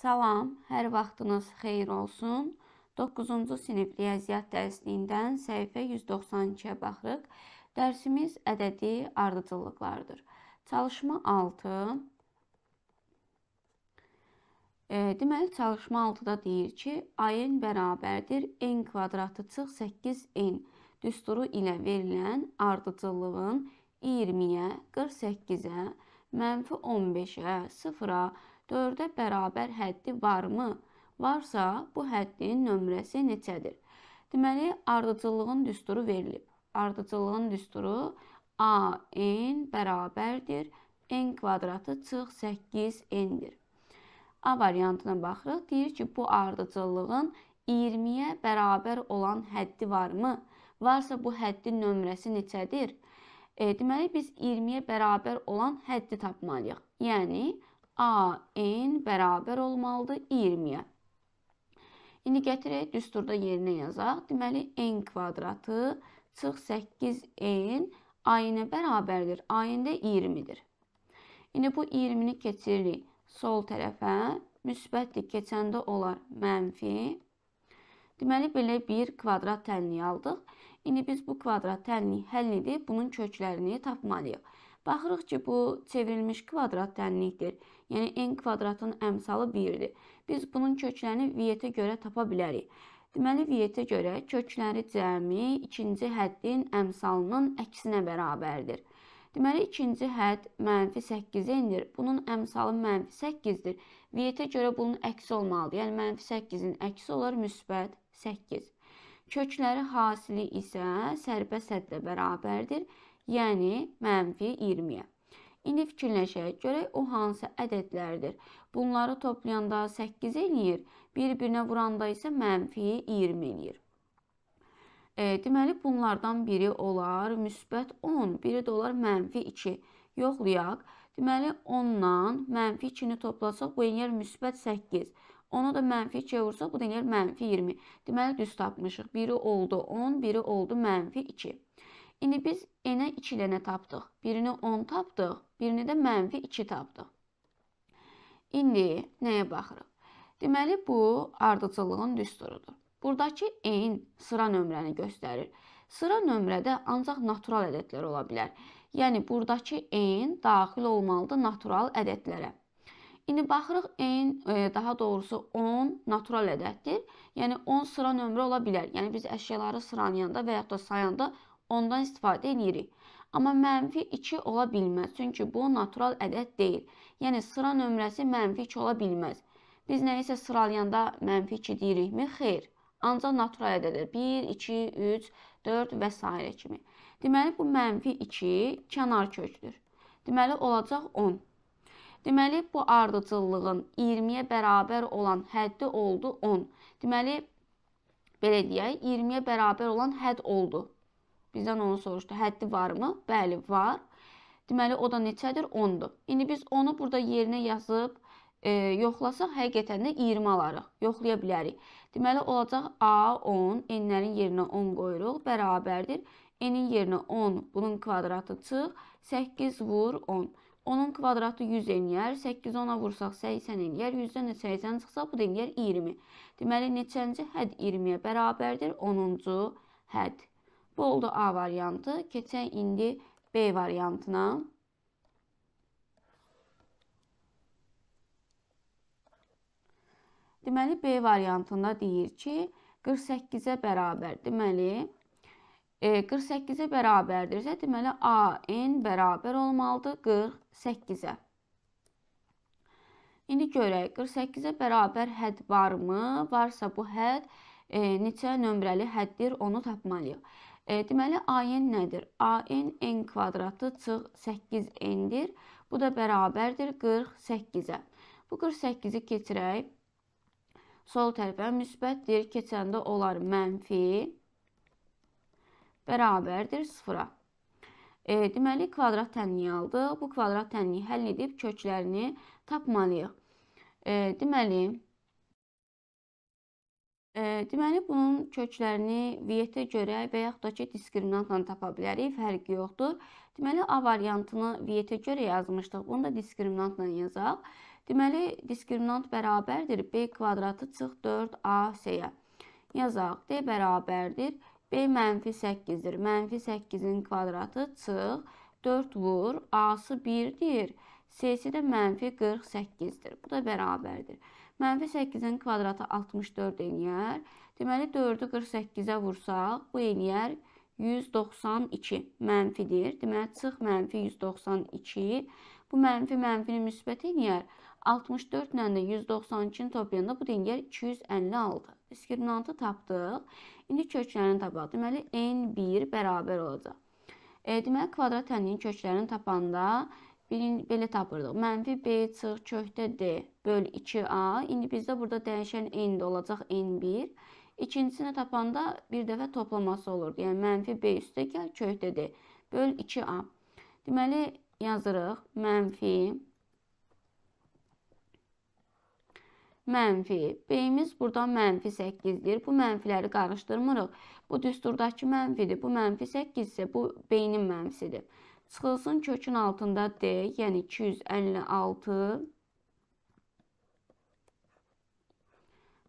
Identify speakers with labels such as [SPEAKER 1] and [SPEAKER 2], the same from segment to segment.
[SPEAKER 1] Salam, hər vaxtınız xeyir olsun. 9-cu sinif riyaziyyat dərsliyindən səhifə 192-yə baxırıq. Dərsimiz ədədi ardıcıllıqlardır. Çalışma 6. E, deməli, çalışma 6-da deyir ki, ayın bərabərdir n kvadratı çıx 8n düsturu ilə verilən ardıcıllığın 20-yə, 48-ə, -15-ə, 0-a 4-ə bərabər həddi varmı? Varsa, bu həddin nömrəsi neçədir? Deməli, ardıcıllığın düsturu verilib. Ardıcıllığın düsturu a n bərabərdir n kvadratı çıx 8 n-dir. A variantına baxırıq. Deyir ki, bu ardıcıllığın 20-yə bərabər olan həddi varmı? Varsa bu həddin nömrəsi neçədir? E, deməli biz 20-yə bərabər olan həddi tapmalıyıq. Yəni A n bərabər olmalıdır 20-yə. İndi gətirək düsturda yerinə yazaq. Deməli n kvadratı çıx 8n a-nə bərabərdir. A-n də 20-dir. İndi bu 20-ni keçiririk sol tərəfə. Müsbətdir, keçəndə olar mənfi. Deməli belə bir kvadrat tənliyi aldıq. İndi biz bu kvadrat tənliyi həllidir. Bunun köklərini tapmalıyıq. Baxırıq ki, bu çevrilmiş kvadrat tənlikdir. Yəni n kvadratın əmsalı 1-dir. Biz bunun kökləni V-yə görə tapa bilərik. Deməli V-yə görə kökləri cəmi ikinci həddin əmsalının əksinə bərabərdir. Deməli ikinci hədd mənfi 8-ə enir. Bunun əmsalı mənfi 8-dir. V-yə görə bunun əksi olmalıdır. Yəni mənfi 8-in əksi olar müsbət 8. Kökləri hasili isə sərbəst həddlə bərabərdir. Yəni mənfi 20-yə. İndi fikirləşək, görək o hansı ədədlərdir. Bunları toplayanda 8 eləyir, bir-birinə vuranda isə mənfi 20 eləyir. E, deməli, bunlardan biri olar müsbət 10, biri də olar mənfi 2. Yoxlayaq. Deməli, 10-la mənfi 2-ni toplasaq, bu eləyər müsbət 8. Onu da mənfi 2-yə vursaq, bu da eləyər mənfi 20. Deməli, düz tapmışıq. Biri oldu 10, biri oldu mənfi 2. İndi biz n-ə 2 dənə tapdıq. Birini 10 tapdıq, birini də mənfi 2 tapdıq. İndi nəyə baxırıq? Deməli, bu ardıcıllığın düsturudur. Buradakı n sıra nömrəni göstərir. Sıra nömrədə ancaq natural ədədlər ola bilər. Yəni, buradakı n daxil olmalıdır natural ədədlərə. İndi baxırıq, n, e, daha doğrusu 10 natural ədəddir. Yəni, 10 sıra nömrə ola bilər. Yəni, biz əşyaları sıralayanda və yaxud da sayanda 10 ondan istifadə edirik. Amma mənfi 2 ola bilməz, çünki bu natural ədəd deyil. Yəni sıra nömrəsi mənfi 2 ola bilməz. Biz nəyisə sıralayanda mənfi 2 deyirikmi? Xeyr. Ancaq natural ədədə 1, 2, 3, 4 və s. kimi. Deməli, bu mənfi 2 kənar kökdür. Deməli, olacaq 10. Deməli, bu ardıcıllığın 20-yə bərabər olan həddi oldu 10. Deməli, belə deyək, 20-yə bərabər olan hədd oldu. Bizdən onu soruşdu. Həddi varmı? Bəli, var. Deməli o da neçədir? 10-dur. İndi biz onu burada yerinə yazıb e, yoxlasaq həqiqətən də 20 alarıq. Yoxlaya bilərik. Deməli olacaq A 10, n-lərin yerinə 10 qoyuruq, bərabərdir. n-in yerinə 10, bunun kvadratı çıx, 8 vur 10. 10-un kvadratı 100 eləyər, 8 10-a vursaq 80 eləyər, 100-dən də 80 çıxsa bu da eləyər 20. Deməli neçənci hədd 20-yə bərabərdir? 10-cu hədd. Bu oldu A variantı. Keçək indi B variantına. Deməli B variantında deyir ki, 48-ə bərabər. Deməli 48-ə e, bərabərdirsə, deməli AN bərabər olmalıdır 48-ə. İndi görək 48-ə bərabər hədd varmı? Varsa bu hədd e, neçə nömrəli həddir, onu tapmalıyıq. E, deməli, AN nədir? AN n kvadratı çıx 8n-dir. Bu da bərabərdir 48-ə. Bu 48-i keçirək. Sol tərəfə müsbətdir. Keçəndə olar mənfi bərabərdir 0-a. E, deməli, kvadrat tənliyi aldıq. Bu kvadrat tənliyi həll edib köklərini tapmalıyıq. E, deməli, Deməli, bunun köklərini vietə görə və yaxud da ki, diskriminantla tapa bilərik, fərqi yoxdur. Deməli, A variantını vietə görə yazmışdıq, bunu da diskriminantla yazaq. Deməli, diskriminant bərabərdir B kvadratı çıx 4AC-yə. Yazaq, D bərabərdir, B mənfi 8-dir, mənfi 8-in kvadratı çıx 4 vur, A-sı 1-dir, C-si də mənfi 48-dir, bu da bərabərdir. Mənfi 8-in kvadratı 64 eləyər. Deməli 4-ü 48-ə vursaq, bu eləyər 192 mənfidir. Deməli çıx mənfi 192. Bu mənfi mənfini müsbət eləyər. 64 ilə də 192-ni toplayanda bu deyir 256. Diskriminantı tapdıq. İndi köklərini tapaq. Deməli n1 bərabər olacaq. E, deməli kvadrat əlinin köklərini tapanda Birin, belə tapırdıq. Mənfi B çıx kökdə D böl 2A. İndi bizdə burada dəyişən endi olacaq N1. İkincisini tapanda bir dəfə toplaması olurdu. Yəni, mənfi B üstə gəl kökdə D böl 2A. Deməli, yazırıq mənfi mənfi. B-imiz burada mənfi 8-dir. Bu mənfiləri qarışdırmırıq. Bu düsturdakı mənfidir. Bu mənfi 8 isə bu beynin mənfisidir. Çıxılsın kökün altında D, yəni 256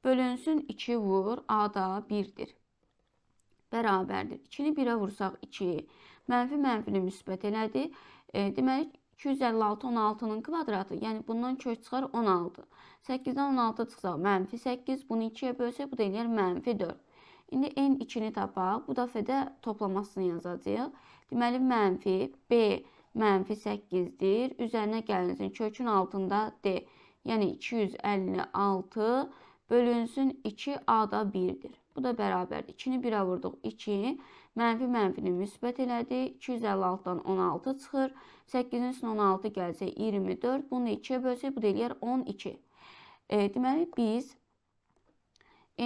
[SPEAKER 1] bölünsün 2 vur, A da 1-dir. Bərabərdir. 2-ni 1-ə vursaq 2, mənfi mənfini müsbət elədi. E, deməli 256 16-nın kvadratı, yəni bundan kök çıxar 16. 8-dən 16 çıxsa mənfi 8, bunu 2-yə bölsək bu da eləyər mənfi 4. İndi n2-ni tapaq. Bu dəfə də toplamasını yazacağıq. Deməli, mənfi B mənfi 8-dir. Üzərinə gəlinsin kökün altında D. Yəni 256 bölünsün 2 A-da 1-dir. Bu da bərabərdir. 2-ni 1-ə vurduq 2. Mənfi mənfini müsbət elədi. 256-dan 16 çıxır. 8-in üstünə 16 gəlsə 24. Bunu 2-yə bölsək bu da eləyər 12. E, deməli biz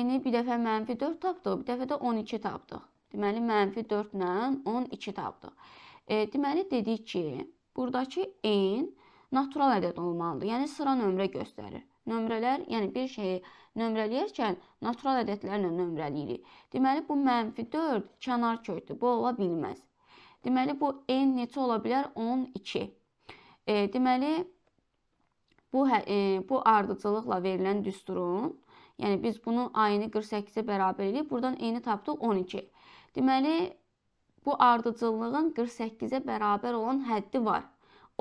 [SPEAKER 1] n-i bir dəfə mənfi 4 tapdıq, bir dəfə də 12 tapdıq. Deməli, mənfi 4 ilə 12 tapdıq. E, deməli, dedik ki, buradakı n natural ədəd olmalıdır. Yəni, sıra nömrə göstərir. Nömrələr, yəni bir şeyi nömrələyərkən natural ədədlərlə nömrəliyirik. Deməli, bu mənfi 4 kənar kökdür. Bu ola bilməz. Deməli, bu n neçə ola bilər? 12. E, deməli, bu, hə, e, bu ardıcılıqla verilən düsturun Yəni biz bunu ayını 48-ə bərabər edib, buradan eyni tapdıq 12. Deməli, bu ardıcıllığın 48-ə bərabər olan həddi var.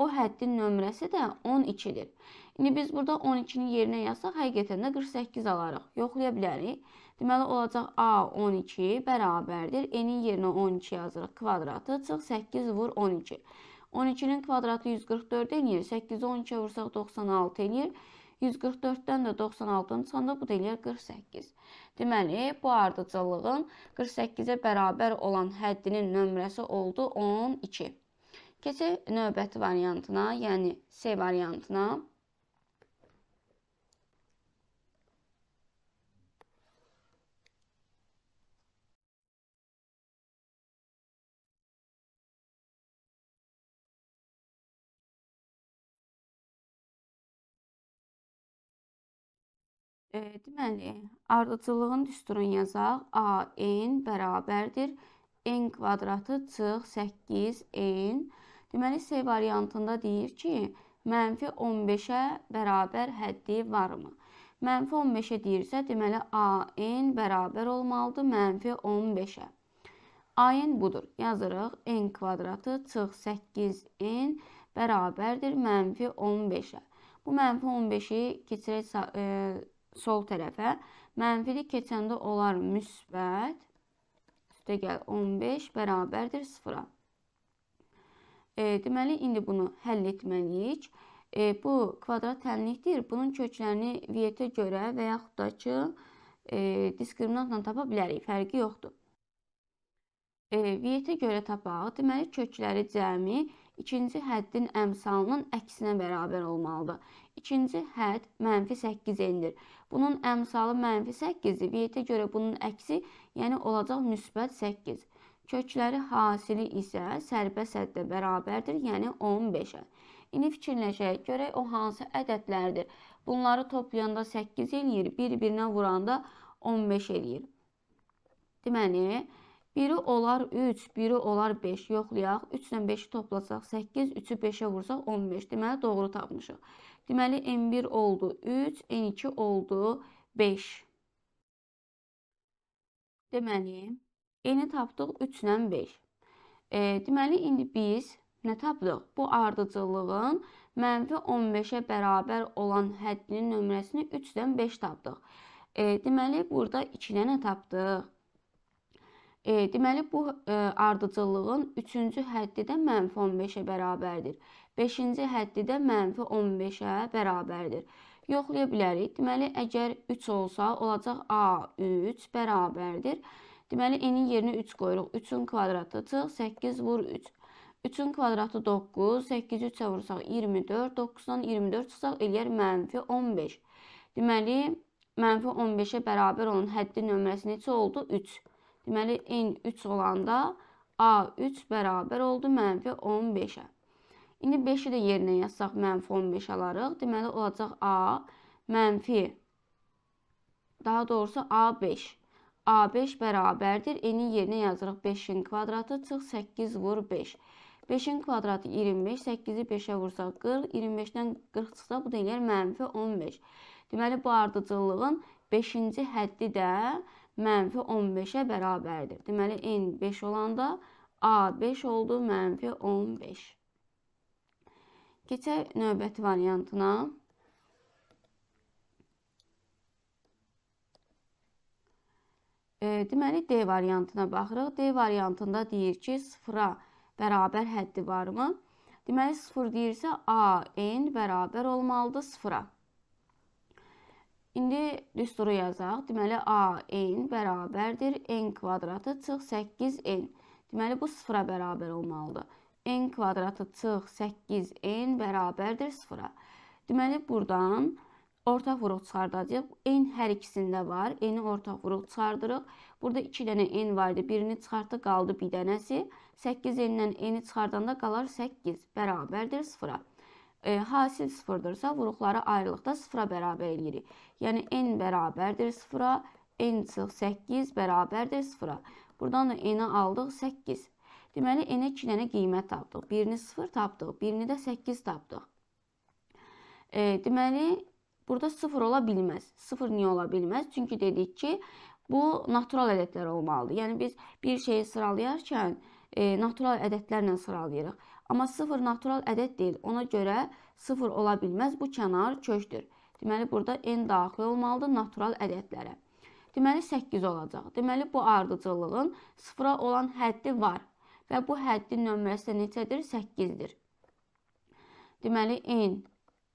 [SPEAKER 1] O həddin nömrəsi də 12-dir. İndi biz burada 12-ni yerinə yazsaq, həqiqətən də 48 alarıq. Yoxlaya bilərik. Deməli olacaq A 12 bərabərdir. N-in yerinə 12 yazırıq. Kvadratı çıx 8 vur 12. 12-nin kvadratı 144 eləyir. 8-i 12-yə vursaq 96 eləyir. 144-dən də 96-nı çıxanda bu da eləyir 48. Deməli, bu ardıcıllığın 48-ə bərabər olan həddinin nömrəsi oldu 12. Keçək növbəti variantına, yəni C variantına. E, deməli, Ardıcıllığın düsturunu yazaq. A n bərabərdir n kvadratı çıx 8 n. Deməli C variantında deyir ki, mənfi 15-ə bərabər həddi varmı? Mənfi 15-ə deyirsə, deməli a n bərabər olmalıdır mənfi 15-ə. a n budur. Yazırıq n kvadratı çıx 8 n bərabərdir mənfi 15-ə. Bu mənfi 15-i keçirək e, sol tərəfə. Mənfilik keçəndə olar müsbət. Üstə gəl 15 bərabərdir 0-a. E, deməli, indi bunu həll etməliyik. E, bu kvadrat tənlikdir. Bunun köklərini vietə görə və yaxud da ki, e, diskriminantla tapa bilərik. Fərqi yoxdur. E, vietə görə tapaq. Deməli, kökləri cəmi ikinci həddin əmsalının əksinə bərabər olmalıdır. İkinci hədd mənfi 8 endir. Bunun əmsalı mənfi 8-dir. Veytə görə bunun əksi, yəni olacaq müsbət 8. Kökləri hasili isə sərbəst əddə bərabərdir, yəni 15-ə. İndi fikirləşək, görək o hansı ədədlərdir. Bunları toplayanda 8 eləyir, bir-birinə vuranda 15 eləyir. Deməli, biri olar 3, biri olar 5. Yoxlayaq, 3 ilə 5-i toplasaq 8, 3-ü 5-ə vursaq 15. Deməli, doğru tapmışıq. Deməli n1 oldu 3, n2 oldu 5. Deməli n-i tapdıq 3 ilə 5. E, deməli indi biz nə tapdıq? Bu ardıcıllığın mənfi 15-ə bərabər olan həddinin nömrəsini 3-dən 5 tapdıq. E, deməli burada 2 dənə tapdıq. E, deməli bu e, ardıcıllığın 3-cü həddi də mənfi 15-ə bərabərdir. 5-ci həddi də mənfi 15-ə bərabərdir. Yoxlaya bilərik. Deməli, əgər 3 olsa, olacaq A3 bərabərdir. Deməli, n-in yerinə 3 qoyuruq. 3-ün kvadratı çıx, 8 vur 3. 3-ün kvadratı 9, 8-i 3-ə vursaq 24, 9-dan 24 çıxsaq eləyər mənfi 15. Deməli, mənfi 15-ə bərabər olan həddi nömrəsi neçə oldu? 3. Deməli, n 3 olanda A3 bərabər oldu mənfi 15-ə. İndi 5-i də yerinə yazsaq, mənfi 15 alarıq. Deməli, olacaq A mənfi, daha doğrusu A5. A5 bərabərdir. N-in yerinə yazırıq 5-in kvadratı, çıx 8 vur 5. 5-in kvadratı 25, 8-i 5-ə vursaq 40, 25-dən 40 çıxsa bu da eləyər mənfi 15. Deməli, bu ardıcıllığın 5-ci həddi də mənfi 15-ə bərabərdir. Deməli, n 5 olanda A 5 oldu, mənfi 15. Keçək növbəti variantına. E, deməli, D variantına baxırıq. D variantında deyir ki, sıfıra bərabər həddi varmı? Deməli, sıfır deyirsə, A, N bərabər olmalıdır sıfıra. İndi düsturu yazaq. Deməli, A, N bərabərdir. N kvadratı çıx 8N. Deməli, bu sıfıra bərabər olmalıdır n kvadratı çıx 8n bərabərdir 0-a. Deməli, buradan orta vuruq çıxardacaq. N hər ikisində var. N-i orta vuruq çıxardırıq. Burada 2 dənə n var idi. Birini çıxartdı, qaldı bir dənəsi. 8n-dən n-i çıxardanda qalar 8 bərabərdir 0-a. E, hasil 0-dırsa, vuruqları ayrılıqda 0-a bərabər edirik. Yəni, n bərabərdir 0-a, n çıx 8 bərabərdir 0-a. Buradan da n-i aldıq 8. Deməli, n-ə 2 dənə qiymət tapdıq. Birini 0 tapdıq, birini də 8 tapdıq. E, deməli, burada 0 ola bilməz. 0 niyə ola bilməz? Çünki dedik ki, bu natural ədədlər olmalıdır. Yəni, biz bir şeyi sıralayarkən e, natural ədədlərlə sıralayırıq. Amma 0 natural ədəd deyil. Ona görə 0 ola bilməz. Bu kənar kökdür. Deməli, burada n daxil olmalıdır natural ədədlərə. Deməli, 8 olacaq. Deməli, bu ardıcıllığın 0-a olan həddi var və bu həddin nömrəsi də neçədir? 8-dir. Deməli n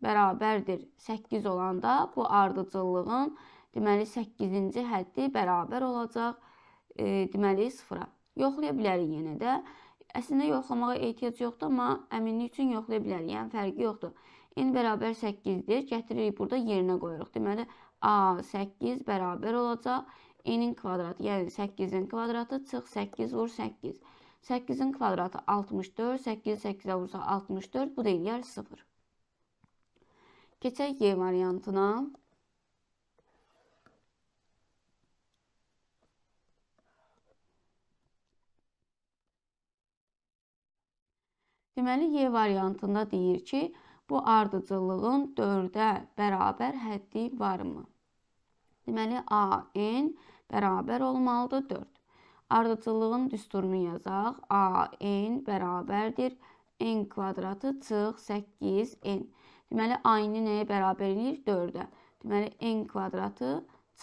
[SPEAKER 1] bərabərdir 8 olanda bu ardıcıllığın deməli 8-ci həddi bərabər olacaq e, deməli 0-a. Yoxlaya bilərik yenə də. Əslində yoxlamağa ehtiyac yoxdur, amma əminlik üçün yoxlaya bilərik. Yəni fərqi yoxdur. n bərabər 8-dir. Gətiririk burada yerinə qoyuruq. Deməli a 8 bərabər olacaq n-in kvadratı, yəni 8-in kvadratı çıx 8 vur 8. 8-in kvadratı 64, 8-i 8-ə vursaq 64, bu da eləyər 0. Keçək Y variantına. Deməli, Y variantında deyir ki, bu ardıcılığın 4-ə bərabər həddi varmı? Deməli, AN bərabər olmalıdır 4. Ardıcıllığın düsturunu yazaq. A n bərabərdir n kvadratı çıx 8 n. Deməli a-nı nəyə bərabər eləyir? 4-ə. Deməli n kvadratı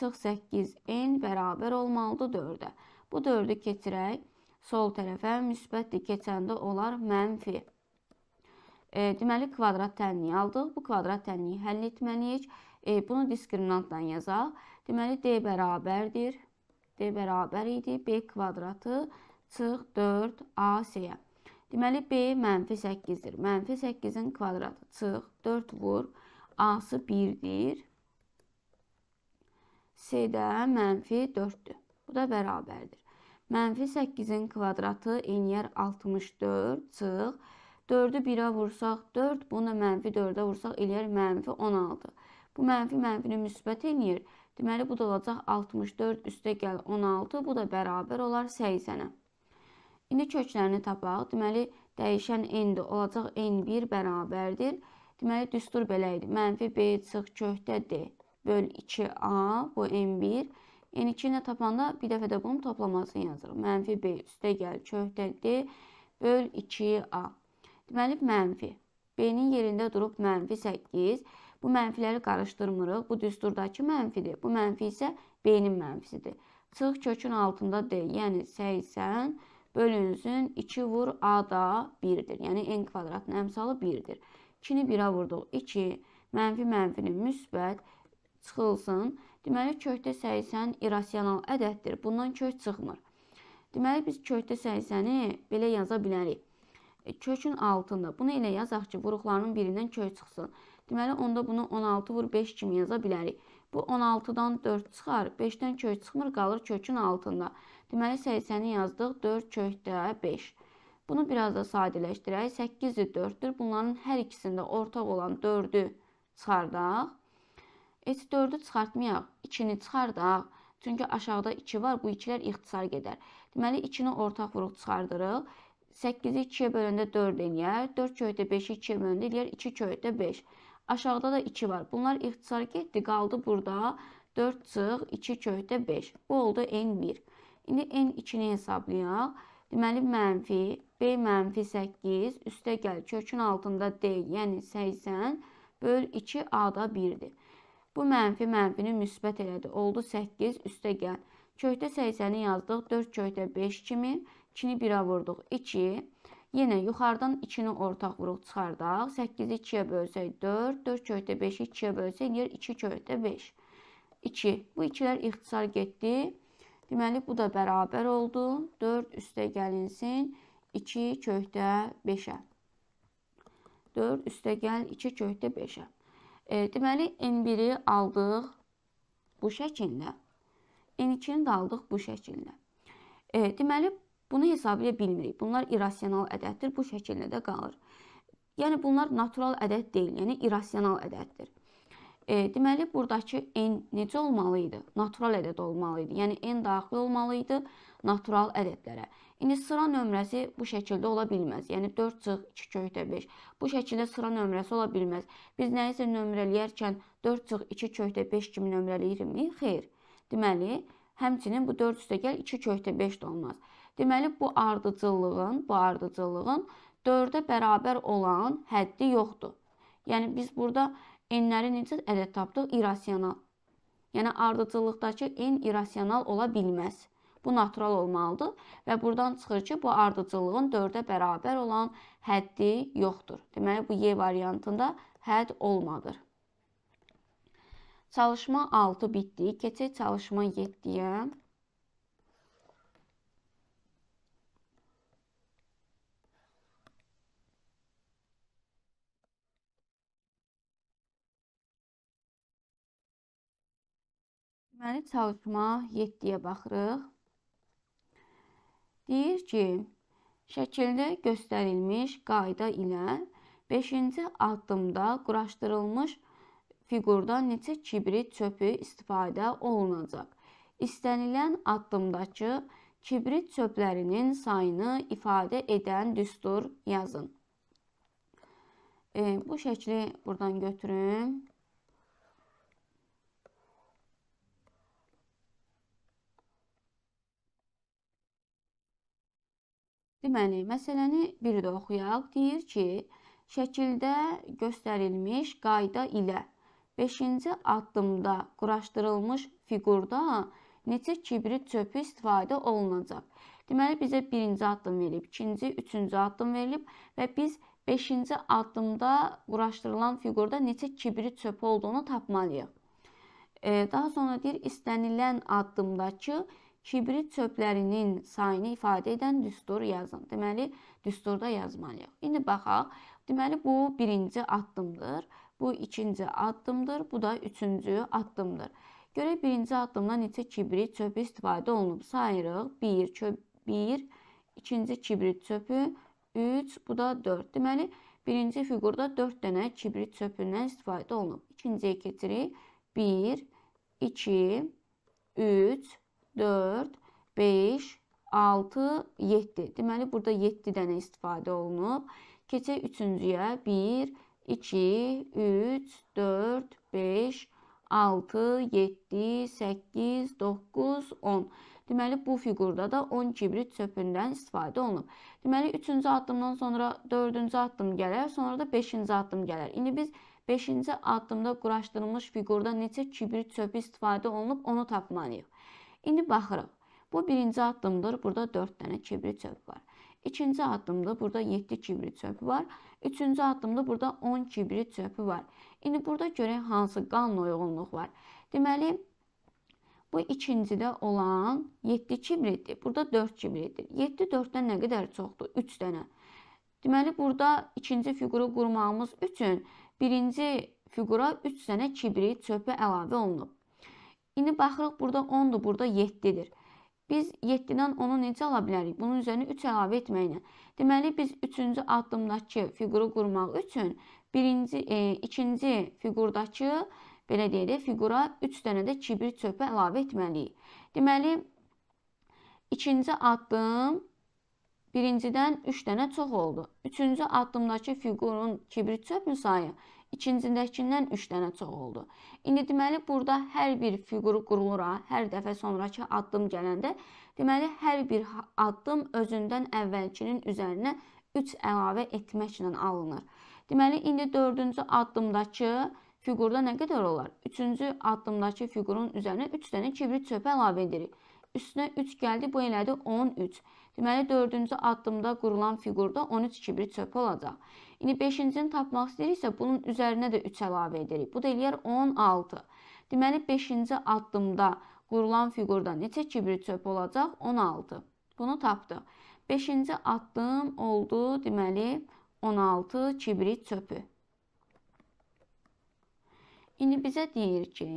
[SPEAKER 1] çıx 8 n bərabər olmalıdır 4-ə. Bu 4-ü keçirək sol tərəfə müsbətdir keçəndə olar mənfi. E, deməli kvadrat tənliyi aldıq. Bu kvadrat tənliyi həll etməliyik. E, bunu diskriminantla yazaq. Deməli d bərabərdir D bərabər idi. B kvadratı çıx 4 AC-yə. Deməli, B mənfi 8-dir. Mənfi 8-in kvadratı çıx 4 vur. A-sı 1-dir. C-də mənfi 4-dür. Bu da bərabərdir. Mənfi 8-in kvadratı eniyər 64 çıx. 4-ü 1-ə vursaq 4, bunu da mənfi 4-ə vursaq eləyər mənfi 16. Bu mənfi mənfini müsbət eləyir. Deməli, bu da olacaq 64 üstə gəl 16, bu da bərabər olar 80-ə. İndi köklərini tapaq. Deməli, dəyişən n-dir, olacaq n1 bərabərdir. Deməli, düstur belə idi. Mənfi b çıx kökdə d böl 2a, bu n1. n2 ilə tapanda bir dəfə də bunun toplamasını yazırıq. Mənfi b üstə gəl kökdə d böl 2a. Deməli, mənfi. B-nin yerində durub mənfi 8. Bu mənfiləri qarışdırmırıq. Bu düsturdakı mənfidir. Bu mənfi isə beynin mənfisidir. Çıx kökün altında D, yəni 80 bölünsün 2 vur A da 1-dir. Yəni n kvadratın əmsalı 1-dir. 2-ni 1-ə vurduq. 2 mənfi mənfini müsbət çıxılsın. Deməli kökdə 80 irrasional ədəddir. Bundan kök çıxmır. Deməli biz kökdə 80-i belə yaza bilərik e, kökün altında. Bunu elə yazaq ki, vuruqlarının birindən kök çıxsın. Deməli, onda bunu 16 vur 5 kimi yaza bilərik. Bu 16-dan 4 çıxar, 5-dən kök çıxmır, qalır kökün altında. Deməli, 80-i yazdıq, 4 kökdə 5. Bunu biraz da sadələşdirək. 8-i 4-dür. Bunların hər ikisində ortaq olan 4-ü çıxardaq. Heç 4-ü çıxartmayaq, 2-ni çıxardaq. Çünki aşağıda 2 var, bu 2-lər ixtisar gedər. Deməli, 2-ni ortaq vuruq çıxardırıq. 8-i 2-yə böləndə 4 eləyər, 4 kökdə 5-i 2-yə böləndə eləyər, 2 kökdə 5. Aşağıda da 2 var. Bunlar ixtisar getdi, qaldı burada 4 çıx, 2 köhtə 5. Bu oldu n1. İndi n2-ni hesablayaq. Deməli, mənfi, b mənfi 8, üstə gəl, kökün altında d, yəni 80, böl 2 a-da 1-dir. Bu mənfi mənfini müsbət elədi. Oldu 8, üstə gəl. Köhtə 80-i yazdıq, 4 köhtə 5 kimi, 2-ni 1-ə vurduq, 2, Yenə yuxarıdan 2-ni ortaq vuruq çıxardaq. 8-i 2-yə bölsək 4, 4 köhtə 5-i 2-yə bölsək eləyir 2 köhtə 5. 2. Bu ikilər ixtisar getdi. Deməli, bu da bərabər oldu. 4 üstə gəlinsin 2 köhtə 5-ə. 4 üstə gəl 2 köhtə 5-ə. E, deməli, N1-i aldıq bu şəkildə. N2-ni də aldıq bu şəkildə. E, deməli, Bunu hesablaya bilmirik. Bunlar irrasional ədəddir. Bu şəkildə də qalır. Yəni bunlar natural ədəd deyil, yəni irrasional ədəddir. E, deməli burdakı n necə olmalı idi? Natural ədəd olmalı idi. Yəni n daxil olmalı idi natural ədədlərə. İndi sıra nömrəsi bu şəkildə ola bilməz. Yəni 4 çıx 2 kökdə 5. Bu şəkildə sıra nömrəsi ola bilməz. Biz nəyisə nömrələyərkən 4 çıx 2 kökdə 5 kimi nömrələyirikmi? Xeyr. Deməli, həmçinin bu 4 üstə gəl 2 kökdə 5 də olmaz. Deməli bu ardıcıllığın, bu ardıcıllığın 4-ə bərabər olan həddi yoxdur. Yəni biz burada n-ləri necə ədəd tapdıq? İrasional. Yəni ardıcıllıqdakı n irrasional ola bilməz. Bu natural olmalıdır və burdan çıxır ki, bu ardıcıllığın 4-ə bərabər olan həddi yoxdur. Deməli bu Y variantında hədd olmadır. Çalışma 6 bitdi. Keçək çalışma 7-yə. Deməli çağırma 7-yə baxırıq. Deyir ki, şəkildə göstərilmiş qayda ilə 5-ci addımda quraşdırılmış fiqurda neçə kibrit çöpü istifadə olunacaq? İstənilən addımdakı kibrit çöplərinin sayını ifadə edən düstur yazın. E, bu şəkli buradan götürüm. Deməli, məsələni bir də oxuyaq. Deyir ki, şəkildə göstərilmiş qayda ilə 5-ci addımda quraşdırılmış fiqurda neçə kibrit çöpü istifadə olunacaq? Deməli, bizə 1-ci addım verilib, 2-ci, 3-cü addım verilib və biz 5-ci addımda quraşdırılan fiqurda neçə kibrit çöpü olduğunu tapmalıyıq. E, daha sonra deyir, istənilən addımdakı kibrit hibrid çöplərinin sayını ifadə edən düstur yazın. Deməli, düsturda yazmalıyıq. İndi baxaq. Deməli, bu birinci addımdır. Bu ikinci addımdır. Bu da üçüncü addımdır. Görək birinci addımda neçə kibrit çöpü istifadə olunub. Sayırıq. 1 çöp 1, ikinci kibrit çöpü 3, bu da 4. Deməli, birinci fiqurda 4 dənə kibrit çöpündən istifadə olunub. İkinciyə keçirik. 1 2 3 4, 5, 6, 7. Deməli, burada 7 dənə istifadə olunub. Keçək üçüncüyə. 1, 2, 3, 4, 5, 6, 7, 8, 9, 10. Deməli, bu fiqurda da 10 kibrit çöpündən istifadə olunub. Deməli, üçüncü addımdan sonra dördüncü addım gələr, sonra da beşinci addım gələr. İndi biz beşinci addımda quraşdırılmış fiqurda neçə kibrit çöpü istifadə olunub, onu tapmalıyıq. İndi baxırıq. Bu birinci addımdır. Burada 4 dənə kibrit çöpü var. İkinci addımda burada 7 kibrit çöpü var. Üçüncü addımda burada 10 kibrit çöpü var. İndi burada görək hansı qanla uyğunluq var. Deməli, bu ikincidə olan 7 kibritdir. Burada 4 kibritdir. 7 4-dən nə qədər çoxdur? 3 dənə. Deməli, burada ikinci fiquru qurmağımız üçün birinci fiqura 3 dənə kibrit çöpü əlavə olunub. İndi baxırıq burada 10-dur, burada 7-dir. Biz 7-dən 10-u necə ala bilərik? Bunun üzərinə 3 əlavə etməklə. Deməli biz 3-cü addımdakı fiquru qurmaq üçün birinci, e, ikinci fiqurdakı belə deyək də fiqura 3 dənə də kibrit çöpü əlavə etməliyik. Deməli ikinci addım birincidən 3 dənə çox oldu. Üçüncü addımdakı fiqurun kibrit çöpünün sayı ikincindəkindən 3 dənə çox oldu. İndi deməli burada hər bir fiquru qurulura, hər dəfə sonrakı addım gələndə, deməli hər bir addım özündən əvvəlkinin üzərinə 3 əlavə etməklə alınır. Deməli indi 4-cü addımdakı fiqurda nə qədər olar? 3-cü addımdakı fiqurun üzərinə 3 dənə kibrit çöpü əlavə edirik. Üstünə 3 gəldi, bu elədi 13. Deməli, dördüncü addımda qurulan fiqurda 13 kibrit çöpü olacaq. İndi 5-cini tapmaq istəyiriksə, bunun üzərinə də 3 əlavə edirik. Bu da eləyər 16. Deməli, 5-ci addımda qurulan fiqurda neçə kibrit çöpü olacaq? 16. Bunu tapdıq. 5-ci addım oldu, deməli, 16 kibrit çöpü. İndi bizə deyir ki,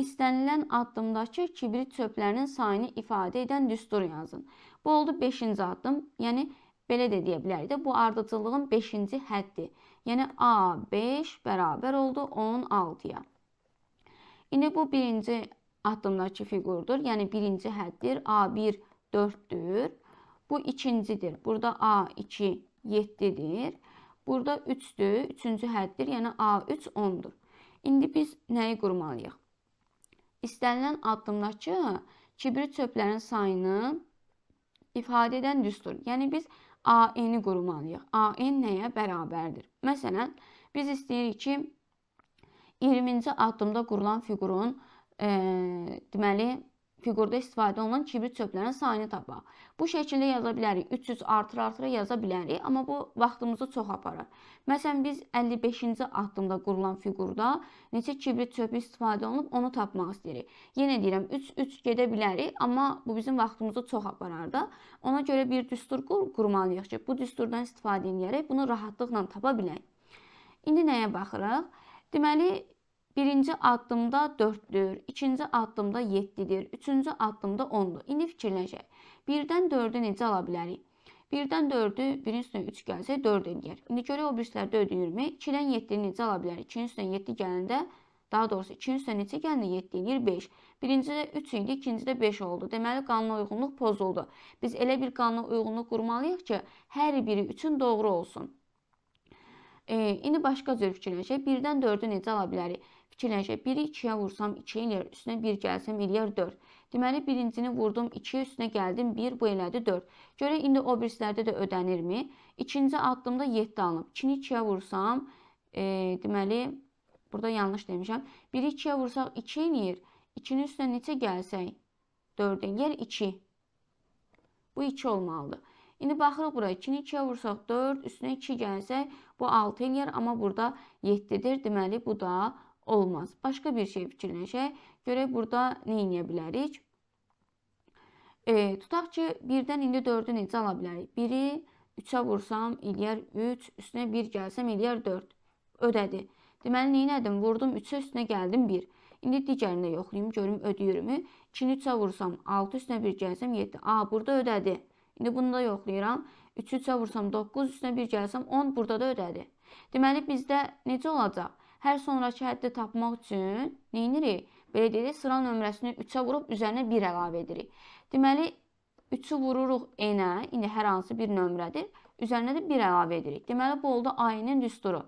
[SPEAKER 1] istənilən addımdakı kibrit çöplərinin sayını ifadə edən düstur yazın. Bu oldu 5-ci addım. Yəni belə də deyə bilərik də bu ardıcıllığın 5-ci həddi. Yəni A5 bərabər oldu 16-ya. İndi bu birinci addımdakı fiqurdur. Yəni birinci həddir. A1 4-dür. Bu ikincidir. Burada A2 7-dir. Burada 3-dür. Üçüncü həddir. Yəni A3 10-dur. İndi biz nəyi qurmalıyıq? İstənilən addımdakı kibrit çöplərinin sayını ifadə edən düstur. Yəni biz AN-i qurmalıyıq. AN nəyə bərabərdir? Məsələn, biz istəyirik ki 20-ci addımda qurulan fiqurun e, deməli figurda istifadə olunan kibrit çöplərin sayını tapaq. Bu şəkildə yaza bilərik. 300 artır artıra yaza bilərik, amma bu vaxtımızı çox aparar. Məsələn, biz 55-ci addımda qurulan figurda neçə kibrit çöpü istifadə olunub onu tapmaq istəyirik. Yenə deyirəm, 3 3 gedə bilərik, amma bu bizim vaxtımızı çox aparar da. Ona görə bir düstur qur qurmalıyıq ki, bu düsturdan istifadə edərək bunu rahatlıqla tapa bilək. İndi nəyə baxırıq? Deməli, Birinci addımda 4-dür, ikinci addımda 7-dir, üçüncü addımda 10-dur. İndi fikirləşək. 1-dən 4-ü necə ala bilərik? 1-dən 4-ü 1-in üstünə 3 gəlsə 4 eləyər. İndi görək o birislər 4-ün 20, 2-dən 7-ni necə ala bilərik? 2-nin üstünə 7 gələndə, daha doğrusu 2-nin üstünə neçə gələndə 7 eləyir? 5. Birincidə 3 idi, ikincidə 5 oldu. Deməli, qanuna uyğunluq pozuldu. Biz elə bir qanuna uyğunluq qurmalıyıq ki, hər biri üçün doğru olsun. E, indi başqa cür fikirləşək. 1-dən 4-ü necə ala bilərik? Fikirləşək, 1-i 2-yə vursam 2 eləyər, üstünə 1 gəlsəm eləyər 4. Deməli, birincini vurdum 2, üstünə gəldim 1, bu elədi 4. Görək, indi o birislərdə də ödənirmi? İkinci addımda 7 alınıb. 2-ni 2-yə vursam, e, deməli, burada yanlış demişəm. 1-i 2-yə vursaq 2 eləyir. 2-nin üstünə neçə gəlsək? 4 eləyər 2. Bu 2 olmalıdır. İndi baxırıq bura 2-ni 2-yə vursaq 4, üstünə 2 gəlsək bu 6 eləyər, amma burada 7-dir. Deməli bu da olmaz. Başqa bir şey fikirləşək. Görək burada nə edə bilərik? E, tutaq ki, 1-dən indi 4-ü necə ala bilərik? 1-i 3-ə vursam eləyər 3, üstünə 1 gəlsəm eləyər 4. Ödədi. Deməli, nə edim? Vurdum 3-ə, üstünə gəldim 1. İndi digərini yoxlayım, görüm ödəyirmi? 2-ni 3-ə vursam 6, üstünə 1 gəlsəm 7. A, burada ödədi. İndi bunu da yoxlayıram. 3-ü 3-ə vursam 9, üstünə 1 gəlsəm 10, burada da ödədi. Deməli, bizdə necə olacaq? hər sonrakı həddi tapmaq üçün nə edirik? Belə deyirik, sıra nömrəsini 3-ə vurub üzərinə 1 əlavə edirik. Deməli 3-ü vururuq n-ə, indi hər hansı bir nömrədir. Üzərinə də 1 əlavə edirik. Deməli bu oldu ayının düsturu.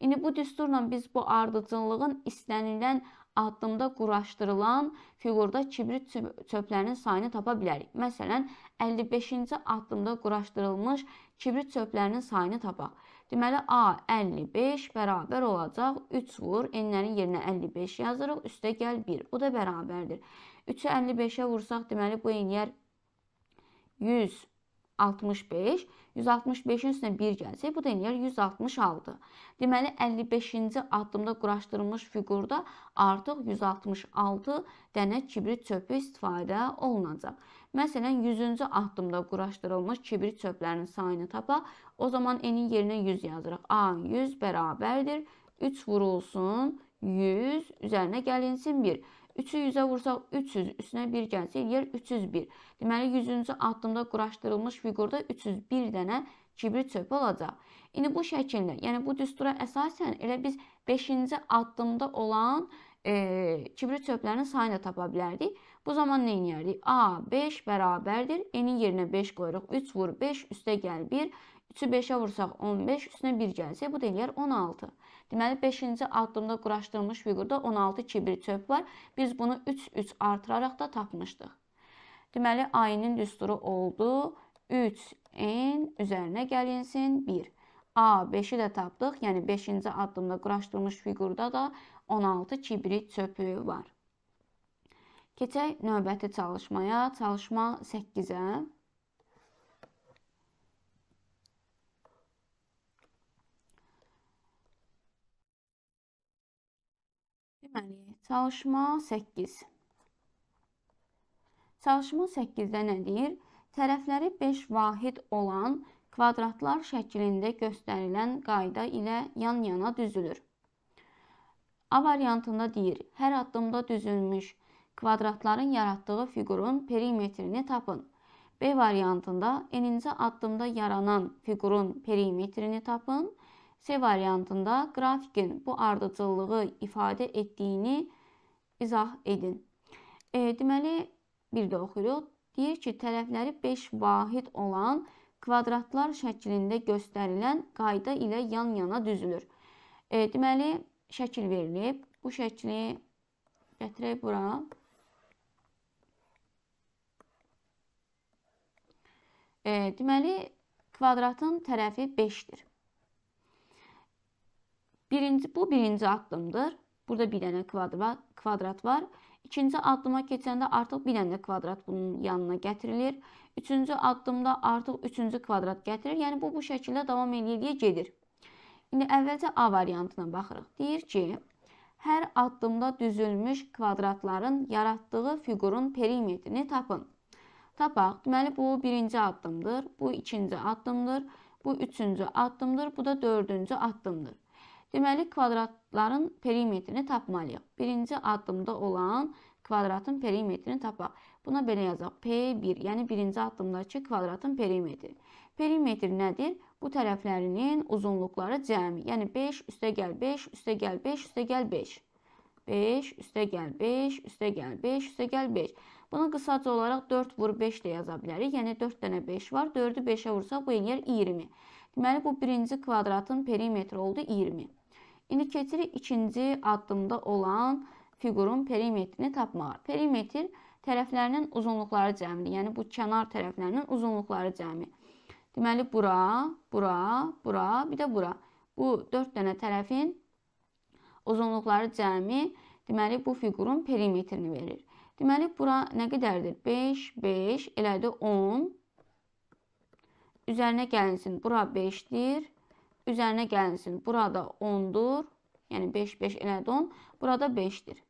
[SPEAKER 1] İndi bu düsturla biz bu ardıcıllığın istənilən addımda quraşdırılan fiqurda kibrit çöplərinin sayını tapa bilərik. Məsələn, 55-ci addımda quraşdırılmış kibrit çöplərinin sayını tapaq. Deməli A 55 bərabər olacaq 3 vur n-lərin yerinə 55 yazırıq, üstə gəl 1. Bu da bərabərdir. 3-ü 55-ə vursaq deməli bu n-lər 100 65, 165-in üstünə 1 gəlsə, bu da eləyər 166. Deməli 55-ci addımda quraşdırılmış fiqurda artıq 166 dənə kibrit çöpü istifadə olunacaq. Məsələn, 100-cü addımda quraşdırılmış kibrit çöplərinin sayını tapa. O zaman n-in yerinə 100 yazırıq. A 100 bərabərdir 3 vurulsun 100 üzərinə gəlinsin 1. 3-ü 100-ə vursaq 300, üstünə 1 gəlsə eləyər 301. Deməli 100-cü addımda quraşdırılmış fiqurda 301 dənə kibrit çöpü olacaq. İndi bu şəkildə, yəni bu düstura əsasən elə biz 5-ci addımda olan e, kibrit çöplərinin sayını tapa bilərdik. Bu zaman nə edərik? A 5 bərabərdir. N-in yerinə 5 qoyuruq. 3 vur 5 üstə gəl 1. 3-ü 5-ə vursaq 15, üstünə 1 gəlsə, bu da eləyər 16. Deməli, 5-ci addımda quraşdırılmış fiqurda 16 kibri çöp var. Biz bunu 3-3 artıraraq da tapmışdıq. Deməli, ayının düsturu oldu 3n üzərinə gəlinsin 1. A 5-i də tapdıq, yəni 5-ci addımda quraşdırılmış fiqurda da 16 kibri çöpü var. Keçək növbəti çalışmaya, çalışma 8-ə. Deməli, çalışma 8. Çalışma 8-də nə deyir? Tərəfləri 5 vahid olan kvadratlar şəklində göstərilən qayda ilə yan-yana düzülür. A variantında deyir, hər addımda düzülmüş kvadratların yaratdığı fiqurun perimetrini tapın. B variantında eninci addımda yaranan fiqurun perimetrini tapın. C variantında qrafikin bu ardıcıllığı ifadə etdiyini izah edin. E, deməli, bir də oxuyuruq. Deyir ki, tərəfləri 5 vahid olan kvadratlar şəklində göstərilən qayda ilə yan-yana düzülür. E, deməli, şəkil verilib. Bu şəkli gətirək bura. E, deməli, kvadratın tərəfi 5-dir. Birinci, bu birinci addımdır. Burada bir dənə kvadrat, kvadrat var. İkinci addıma keçəndə artıq bir dənə kvadrat bunun yanına gətirilir. Üçüncü addımda artıq üçüncü kvadrat gətirir. Yəni bu bu şəkildə davam eləyə-eləyə gedir. İndi əvvəlcə A variantına baxırıq. Deyir ki, hər addımda düzülmüş kvadratların yaratdığı fiqurun perimetrini tapın. Tapaq. Deməli bu birinci addımdır, bu ikinci addımdır, bu üçüncü addımdır, bu da dördüncü addımdır. Deməli, kvadratların perimetrini tapmalıyıq. Birinci addımda olan kvadratın perimetrini tapaq. Buna belə yazaq. P1, yəni birinci addımdakı kvadratın perimetri. Perimetr nədir? Bu tərəflərinin uzunluqları cəmi, yəni 5 üstə gəl 5 üstə gəl 5 üstə gəl 5. 5 üstə gəl 5 üstə gəl 5 üstə gəl 5. Bunu qısaca olaraq 4 vur 5 də yaza bilərik. Yəni 4 dənə 5 var. 4-ü 5-ə vursaq bu eləyər 20. Deməli bu birinci kvadratın perimetri oldu 20. İndi keçirik ikinci addımda olan fiqurun perimetrini tapmağa. Perimetr tərəflərinin uzunluqları cəmidir. Yəni bu kənar tərəflərinin uzunluqları cəmi. Deməli bura, bura, bura, bir də bura. Bu 4 dənə tərəfin uzunluqları cəmi, deməli bu fiqurun perimetrini verir. Deməli bura nə qədərdir? 5, 5, elədir 10. Üzərinə gəlinsin. Bura 5-dir üzərinə gəlinsin. Burada 10-dur. Yəni 5 5 elədi 10. Burada 5-dir.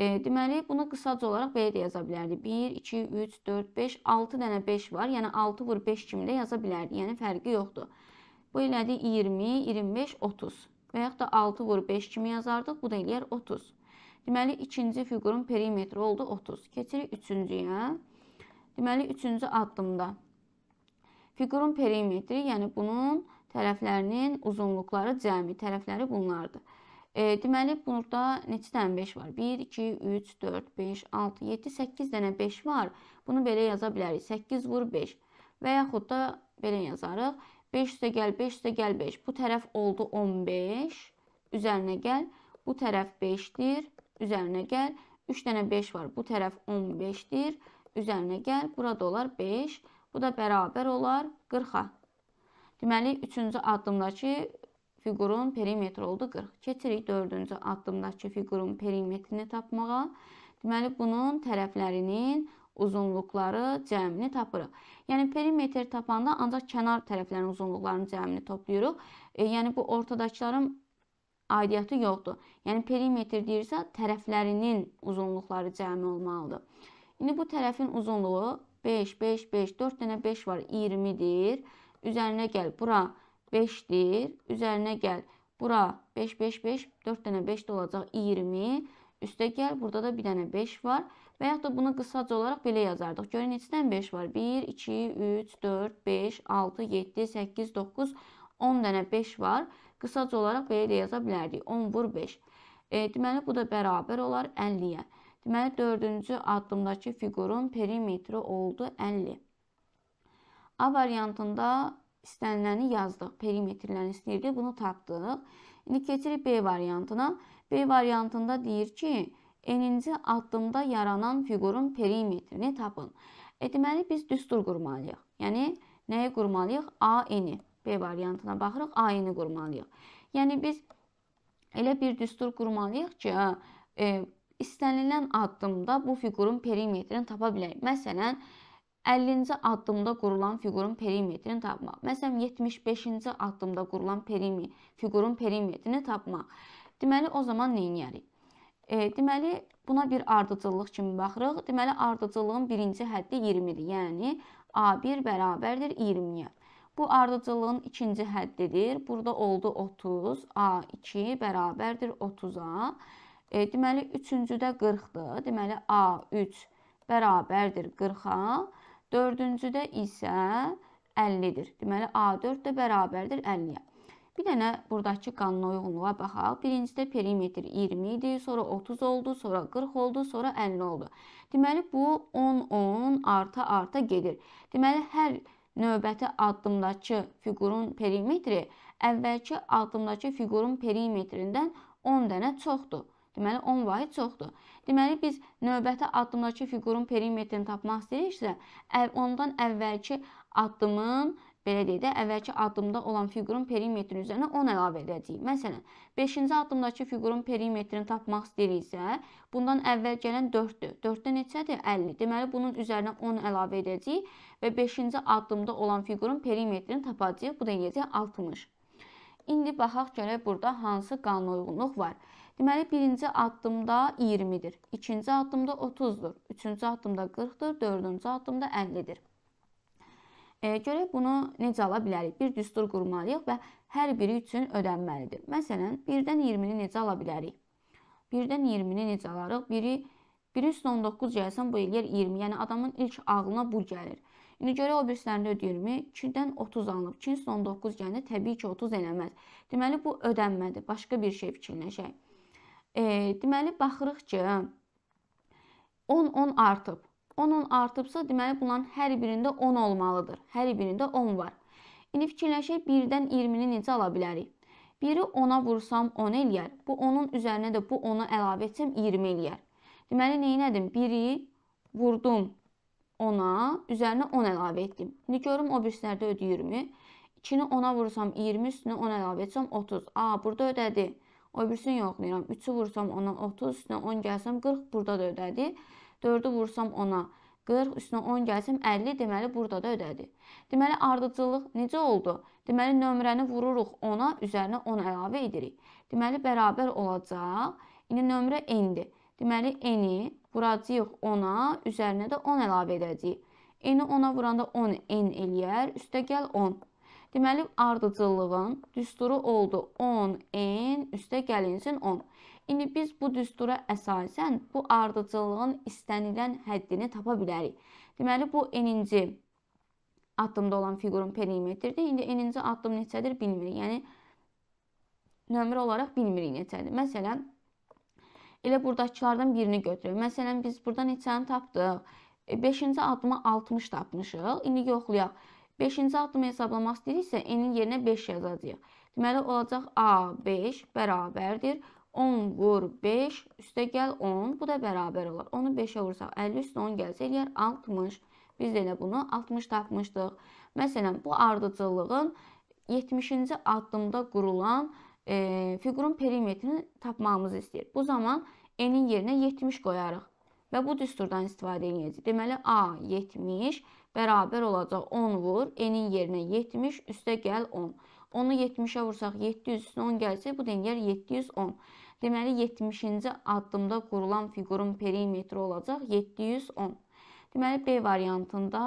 [SPEAKER 1] E, deməli bunu qısaca olaraq belə də yaza bilərdik. 1 2 3 4 5 6 dənə 5 var. Yəni 6 vur 5 kimi də yaza bilərdik. Yəni fərqi yoxdur. Bu elədi 20, 25, 30. Və yaxud da 6 vur 5 kimi yazardıq. Bu da eləyər 30. Deməli ikinci fiqurun perimetri oldu 30. Keçirik üçüncüyə. Deməli üçüncü addımda fiqurun perimetri, yəni bunun tərəflərinin uzunluqları cəmi tərəfləri bunlardır. E, deməli burada neçə dənə 5 var? 1 2 3 4 5 6 7 8 dənə 5 var. Bunu belə yaza bilərik. 8 vur 5 və yaxud da belə yazarıq. 5 üstə gəl 5 üstə gəl 5. Bu tərəf oldu 15. Üzərinə gəl. Bu tərəf 5-dir. Üzərinə gəl. 3 dənə 5 var. Bu tərəf 15-dir. Üzərinə gəl. Burada olar 5. Bu da bərabər olar 40-a. Deməli, üçüncü addımdakı fiqurun perimetri oldu 40. Keçirik dördüncü addımdakı fiqurun perimetrini tapmağa. Deməli, bunun tərəflərinin uzunluqları cəmini tapırıq. Yəni perimetr tapanda ancaq kənar tərəflərin uzunluqlarının cəmini toplayırıq. E, yəni bu ortadakıların aidiyyəti yoxdur. Yəni perimetr deyirsə tərəflərinin uzunluqları cəmi olmalıdır. İndi bu tərəfin uzunluğu 5, 5, 5, 4 dənə 5 var, 20-dir. Üzərinə gəl bura 5-dir. Üzərinə gəl bura 5, 5, 5. 4 dənə 5 də olacaq 20. Üstə gəl burada da bir dənə 5 var. Və yaxud da bunu qısaca olaraq belə yazardıq. Görün neçədən 5 var? 1, 2, 3, 4, 5, 6, 7, 8, 9, 10 dənə 5 var. Qısaca olaraq belə də yaza bilərdik. 10 vur 5. E, deməli, bu da bərabər olar 50-yə. Deməli, dördüncü addımdakı fiqurun perimetri oldu 50. A variantında istəniləni yazdıq. Perimetrlərini istəyirdik, bunu tapdıq. İndi keçirik B variantına. B variantında deyir ki, eninci addımda yaranan fiqurun perimetrini tapın. E, deməli, biz düstur qurmalıyıq. Yəni, nəyi qurmalıyıq? A-eni. B variantına baxırıq, A-eni qurmalıyıq. Yəni, biz elə bir düstur qurmalıyıq ki, e, istənilən addımda bu fiqurun perimetrini tapa bilək. Məsələn, 50-ci addımda qurulan fiqurun perimetrini tapmaq. Məsələn, 75-ci addımda qurulan perimi, fiqurun perimetrini tapmaq. Deməli, o zaman nə edirik? E, deməli, buna bir ardıcıllıq kimi baxırıq. Deməli, ardıcıllığın birinci həddi 20-dir. Yəni, A1 bərabərdir 20-yə. Bu ardıcıllığın ikinci həddidir. Burada oldu 30, A2 bərabərdir 30-a. E, deməli, üçüncüdə 40-dır. Deməli, A3 bərabərdir 40-a. Dördüncüdə isə 50-dir. Deməli, A4 də bərabərdir 50-yə. Bir dənə buradakı qanuna uyğunluğa baxaq. Birincidə perimetr 20 idi, sonra 30 oldu, sonra 40 oldu, sonra 50 oldu. Deməli, bu 10-10 arta-arta gedir. Deməli, hər növbəti addımdakı figurun perimetri əvvəlki addımdakı figurun perimetrindən 10 dənə çoxdur. Deməli 10 vahid çoxdur. Deməli biz növbəti addımdakı fiqurun perimetrini tapmaq istəyiriksə, ondan əvvəlki addımın belə deyək də, əvvəlki addımda olan fiqurun perimetri üzərinə 10 əlavə edəcəyik. Məsələn, 5-ci addımdakı fiqurun perimetrini tapmaq istəyiriksə, bundan əvvəl gələn 4-dür. 4-də neçədir? 50. Deməli, bunun üzərinə 10 əlavə edəcəyik və 5-ci addımda olan fiqurun perimetrini tapacağıq. Bu da eləyəcək 60. İndi baxaq görək burada hansı qanunyuyğunluq var. Deməli birinci addımda 20-dir. İkinci addımda 30-dur. Üçüncü addımda 40-dır. Dördüncü addımda 50-dir. E, görək bunu necə ala bilərik? Bir düstur qurmalıyıq və hər biri üçün ödənməlidir. Məsələn, 1-dən 20-ni necə ala bilərik? 1-dən 20-ni necə alarıq? Biri 1 üstə 19 gəlsən bu eləyir 20. Yəni adamın ilk ağlına bu gəlir. İndi görə o birislərində 20, 2-dən 30 alınıb. 2 üstə 19 gəldə təbii ki 30 eləməz. Deməli bu ödənmədir. Başqa bir şey fikirləşək. E, deməli, baxırıq ki, 10-10 artıb. 10-10 artıbsa, deməli, bunların hər birində 10 olmalıdır. Hər birində 10 var. İndi fikirləşək, 1-dən 20-ni necə ala bilərik? 1-i 10-a vursam 10 eləyər. Bu 10-un üzərinə də bu 10-u əlavə etsəm 20 eləyər. Deməli, neynədim? 1-i vurdum 10-a, üzərinə 10 əlavə etdim. İndi görüm, o birislərdə ödü 20. 2-ni 10-a vursam 20, üstünə 10 əlavə etsəm 30. A, burada ödədi. O birisini yoxlayıram. 3-ü vursam ona 30, üstünə 10 gəlsəm 40, burada da ödədi. 4-ü vursam ona 40, üstünə 10 gəlsəm 50, deməli burada da ödədi. Deməli ardıcıllıq necə oldu? Deməli nömrəni vururuq 10-a, üzərinə 10 əlavə edirik. Deməli bərabər olacaq. İndi nömrə n-dir. Deməli n-i vuracağıq 10-a, üzərinə də 10 əlavə edəcəyik. n-i 10-a vuranda 10 n eləyər, üstə gəl 10. Deməli, ardıcıllığın düsturu oldu 10n üstə gəlinsin 10. İndi biz bu düstura əsasən bu ardıcıllığın istənilən həddini tapa bilərik. Deməli, bu n-ci addımda olan fiqurun perimetridir. İndi n-ci addım neçədir bilmirik. Yəni, nömrə olaraq bilmirik neçədir. Məsələn, elə buradakılardan birini götürək. Məsələn, biz burada neçəni tapdıq? 5-ci e, addıma 60 tapmışıq. İndi yoxlayaq. 5-ci addımı hesablamaq istəyiriksə, n-in yerinə 5 yazacağıq. Deməli olacaq A5 bərabərdir 10 vur 5 üstə gəl 10, bu da bərabər olar. Onu 5-ə vursaq 50 üstə 10 gəlsə eləyər 60. Biz də elə bunu 60 tapmışdıq. Məsələn, bu ardıcıllığın 70-ci addımda qurulan e, fiqurun perimetrini tapmağımızı istəyir. Bu zaman n-in yerinə 70 qoyarıq və bu düsturdan istifadə edəcəyik. Deməli A 70 bərabər olacaq 10 vur, n-in yerinə 70, üstə gəl 10. 10-u 70-ə vursaq 700 üstünə 10 gəlsə, bu denilər 710. Deməli 70-ci addımda qurulan fiqurun perimetri olacaq 710. Deməli B variantında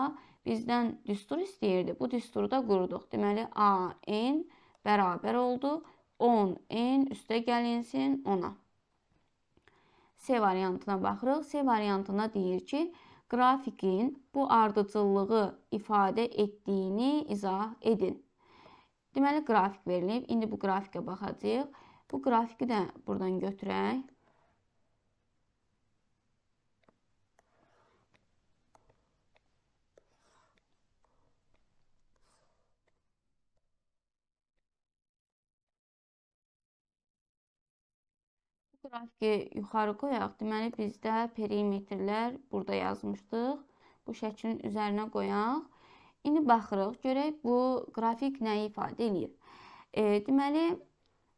[SPEAKER 1] bizdən düstur istəyirdi. Bu düsturu da quruduq. Deməli A n bərabər oldu 10 n üstə gəlinsin 10-a. C variantına baxırıq. C variantına deyir ki, qrafikin bu ardıcıllığı ifadə etdiyini izah edin. Deməli qrafik verilib. İndi bu qrafikə baxacağıq. Bu qrafiki də buradan götürək. Qrafiki yuxarı qoyaq. Deməli, bizdə perimetrlər burada yazmışdıq. Bu şəklin üzərinə qoyaq. İndi baxırıq, görək bu qrafik nəyi ifadə edir. E, deməli,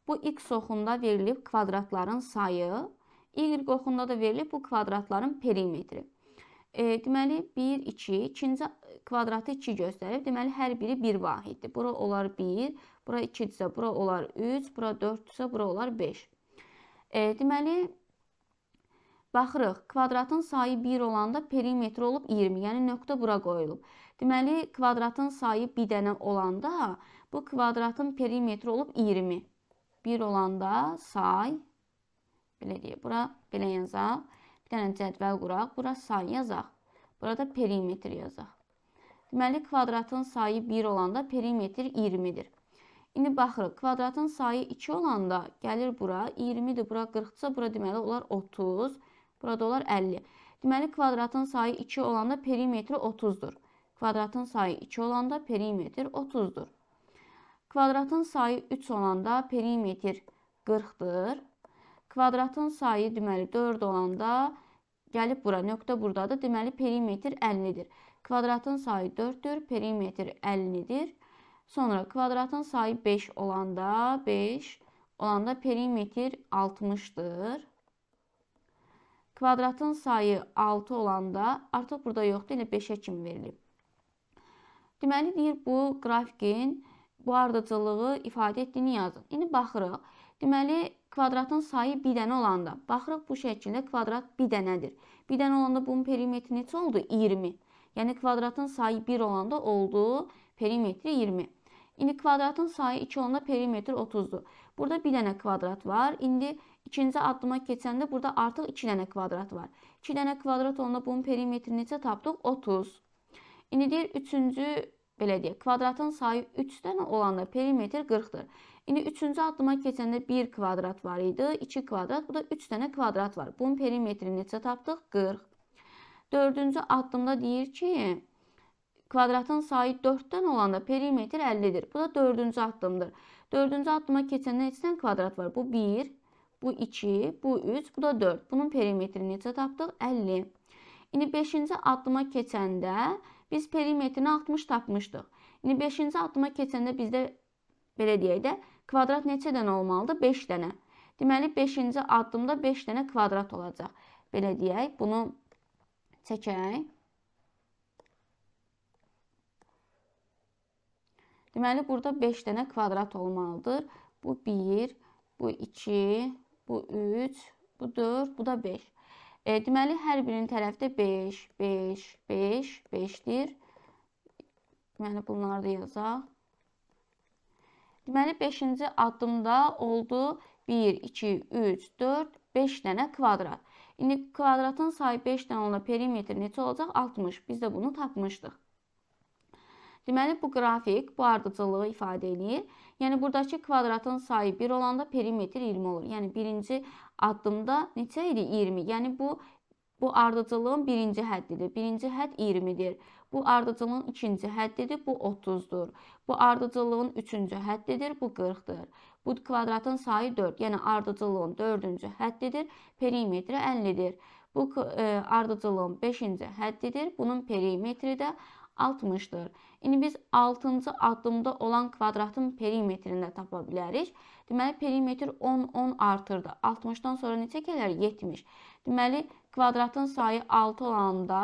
[SPEAKER 1] bu x oxunda verilib kvadratların sayı, y oxunda da verilib bu kvadratların perimetri. E, deməli 1 2 ikinci kvadratı 2 göstərib. Deməli hər biri bir vahiddir. Bura olar 1, bura 2-dirsə, bura olar 3, bura 4-dirsə, bura olar 5. E, deməli baxırıq. Kvadratın sayı 1 olanda perimetr olub 20, yəni nöqtə bura qoyulub. Deməli kvadratın sayı 1 dənə olanda bu kvadratın perimetri olub 20. 1 olanda say belə deyək, bura belə yazaq. Bir dənə cədvəl quraq, bura say yazaq. Burada perimetr yazaq. Deməli kvadratın sayı 1 olanda perimetr 20-dir. İndi baxırıq. Kvadratın sayı 2 olanda gəlir bura. 20-dir, bura 40-dırsa, bura deməli olar 30, burada olar 50. Deməli kvadratın sayı 2 olanda perimetri 30-dur. Kvadratın sayı 2 olanda perimetr 30-dur. Kvadratın sayı 3 olanda perimetr 40-dır. Kvadratın sayı deməli 4 olanda gəlib bura, nöqtə burdadır. Deməli perimetr 50-dir. Kvadratın sayı 4-dür, perimetr 50-dir. Sonra kvadratın sayı 5 olanda 5 olanda perimetr 60'dır. Kvadratın sayı 6 olanda artıq burada yoxdur, elə 5-ə kimi verilib. Deməli deyir bu qrafikin bu ardıcıllığı ifadə etdiyini yazın. İndi baxırıq. Deməli kvadratın sayı 1 dənə olanda baxırıq bu şəkildə kvadrat 1 dənədir. 1 dənə olanda bunun perimetri neçə oldu? 20. Yəni kvadratın sayı 1 olanda oldu perimetri 20. İndi kvadratın sayı 2 olanda perimetr 30-dur. Burada bir dənə kvadrat var. İndi ikinci addıma keçəndə burada artıq 2 dənə kvadrat var. 2 dənə kvadrat olanda bunun perimetrini neçə tapdıq? 30. İndi deyir 3-cü belə deyək, kvadratın sayı 3 dənə olanda perimetr 40-dır. İndi 3-cü addıma keçəndə 1 kvadrat var idi, 2 kvadrat, bu da 3 dənə kvadrat var. Bunun perimetrini neçə tapdıq? 40. 4-cü addımda deyir ki, kvadratın sayı 4-dən olanda perimetr 50-dir. Bu da 4-cü addımdır. 4-cü addıma keçəndə neçə dənə kvadrat var? Bu 1, bu 2, bu 3, bu da 4. Bunun perimetrini necə tapdıq? 50. İndi 5-ci addıma keçəndə biz perimetrini 60 tapmışdıq. İndi 5-ci addıma keçəndə bizdə belə deyək də kvadrat neçə dənə olmalıdır? 5 dənə. Deməli 5-ci addımda 5 dənə kvadrat olacaq. Belə deyək, bunu çəkək. Deməli, burada 5 dənə kvadrat olmalıdır. Bu 1, bu 2, bu 3, bu 4, bu da 5. E, deməli, hər birinin tərəfdə 5, 5, 5, 5-dir. Deməli, bunları da yazaq. Deməli, 5-ci addımda oldu 1, 2, 3, 4, 5 dənə kvadrat. İndi kvadratın sayı 5 dənə olan perimetr necə olacaq? 60. Biz də bunu tapmışdıq. Deməli bu qrafik bu ardıcıllığı ifadə eləyir. Yəni buradakı kvadratın sayı 1 olanda perimetr 20 olur. Yəni birinci addımda neçə idi? 20. Yəni bu bu ardıcıllığın birinci həddidir. Birinci hədd 20-dir. Bu ardıcılığın ikinci həddidir. Bu 30-dur. Bu ardıcılığın üçüncü həddidir. Bu 40-dır. Bu kvadratın sayı 4. Yəni ardıcılığın dördüncü həddidir. Perimetri 50-dir. Bu e, ardıcılığın beşinci həddidir. Bunun perimetri də 60-dır. İndi biz 6-cı addımda olan kvadratın perimetrində tapa bilərik. Deməli, perimetr 10-10 artırdı. 60-dan sonra neçə gələr? 70. Deməli, kvadratın sayı 6 olanda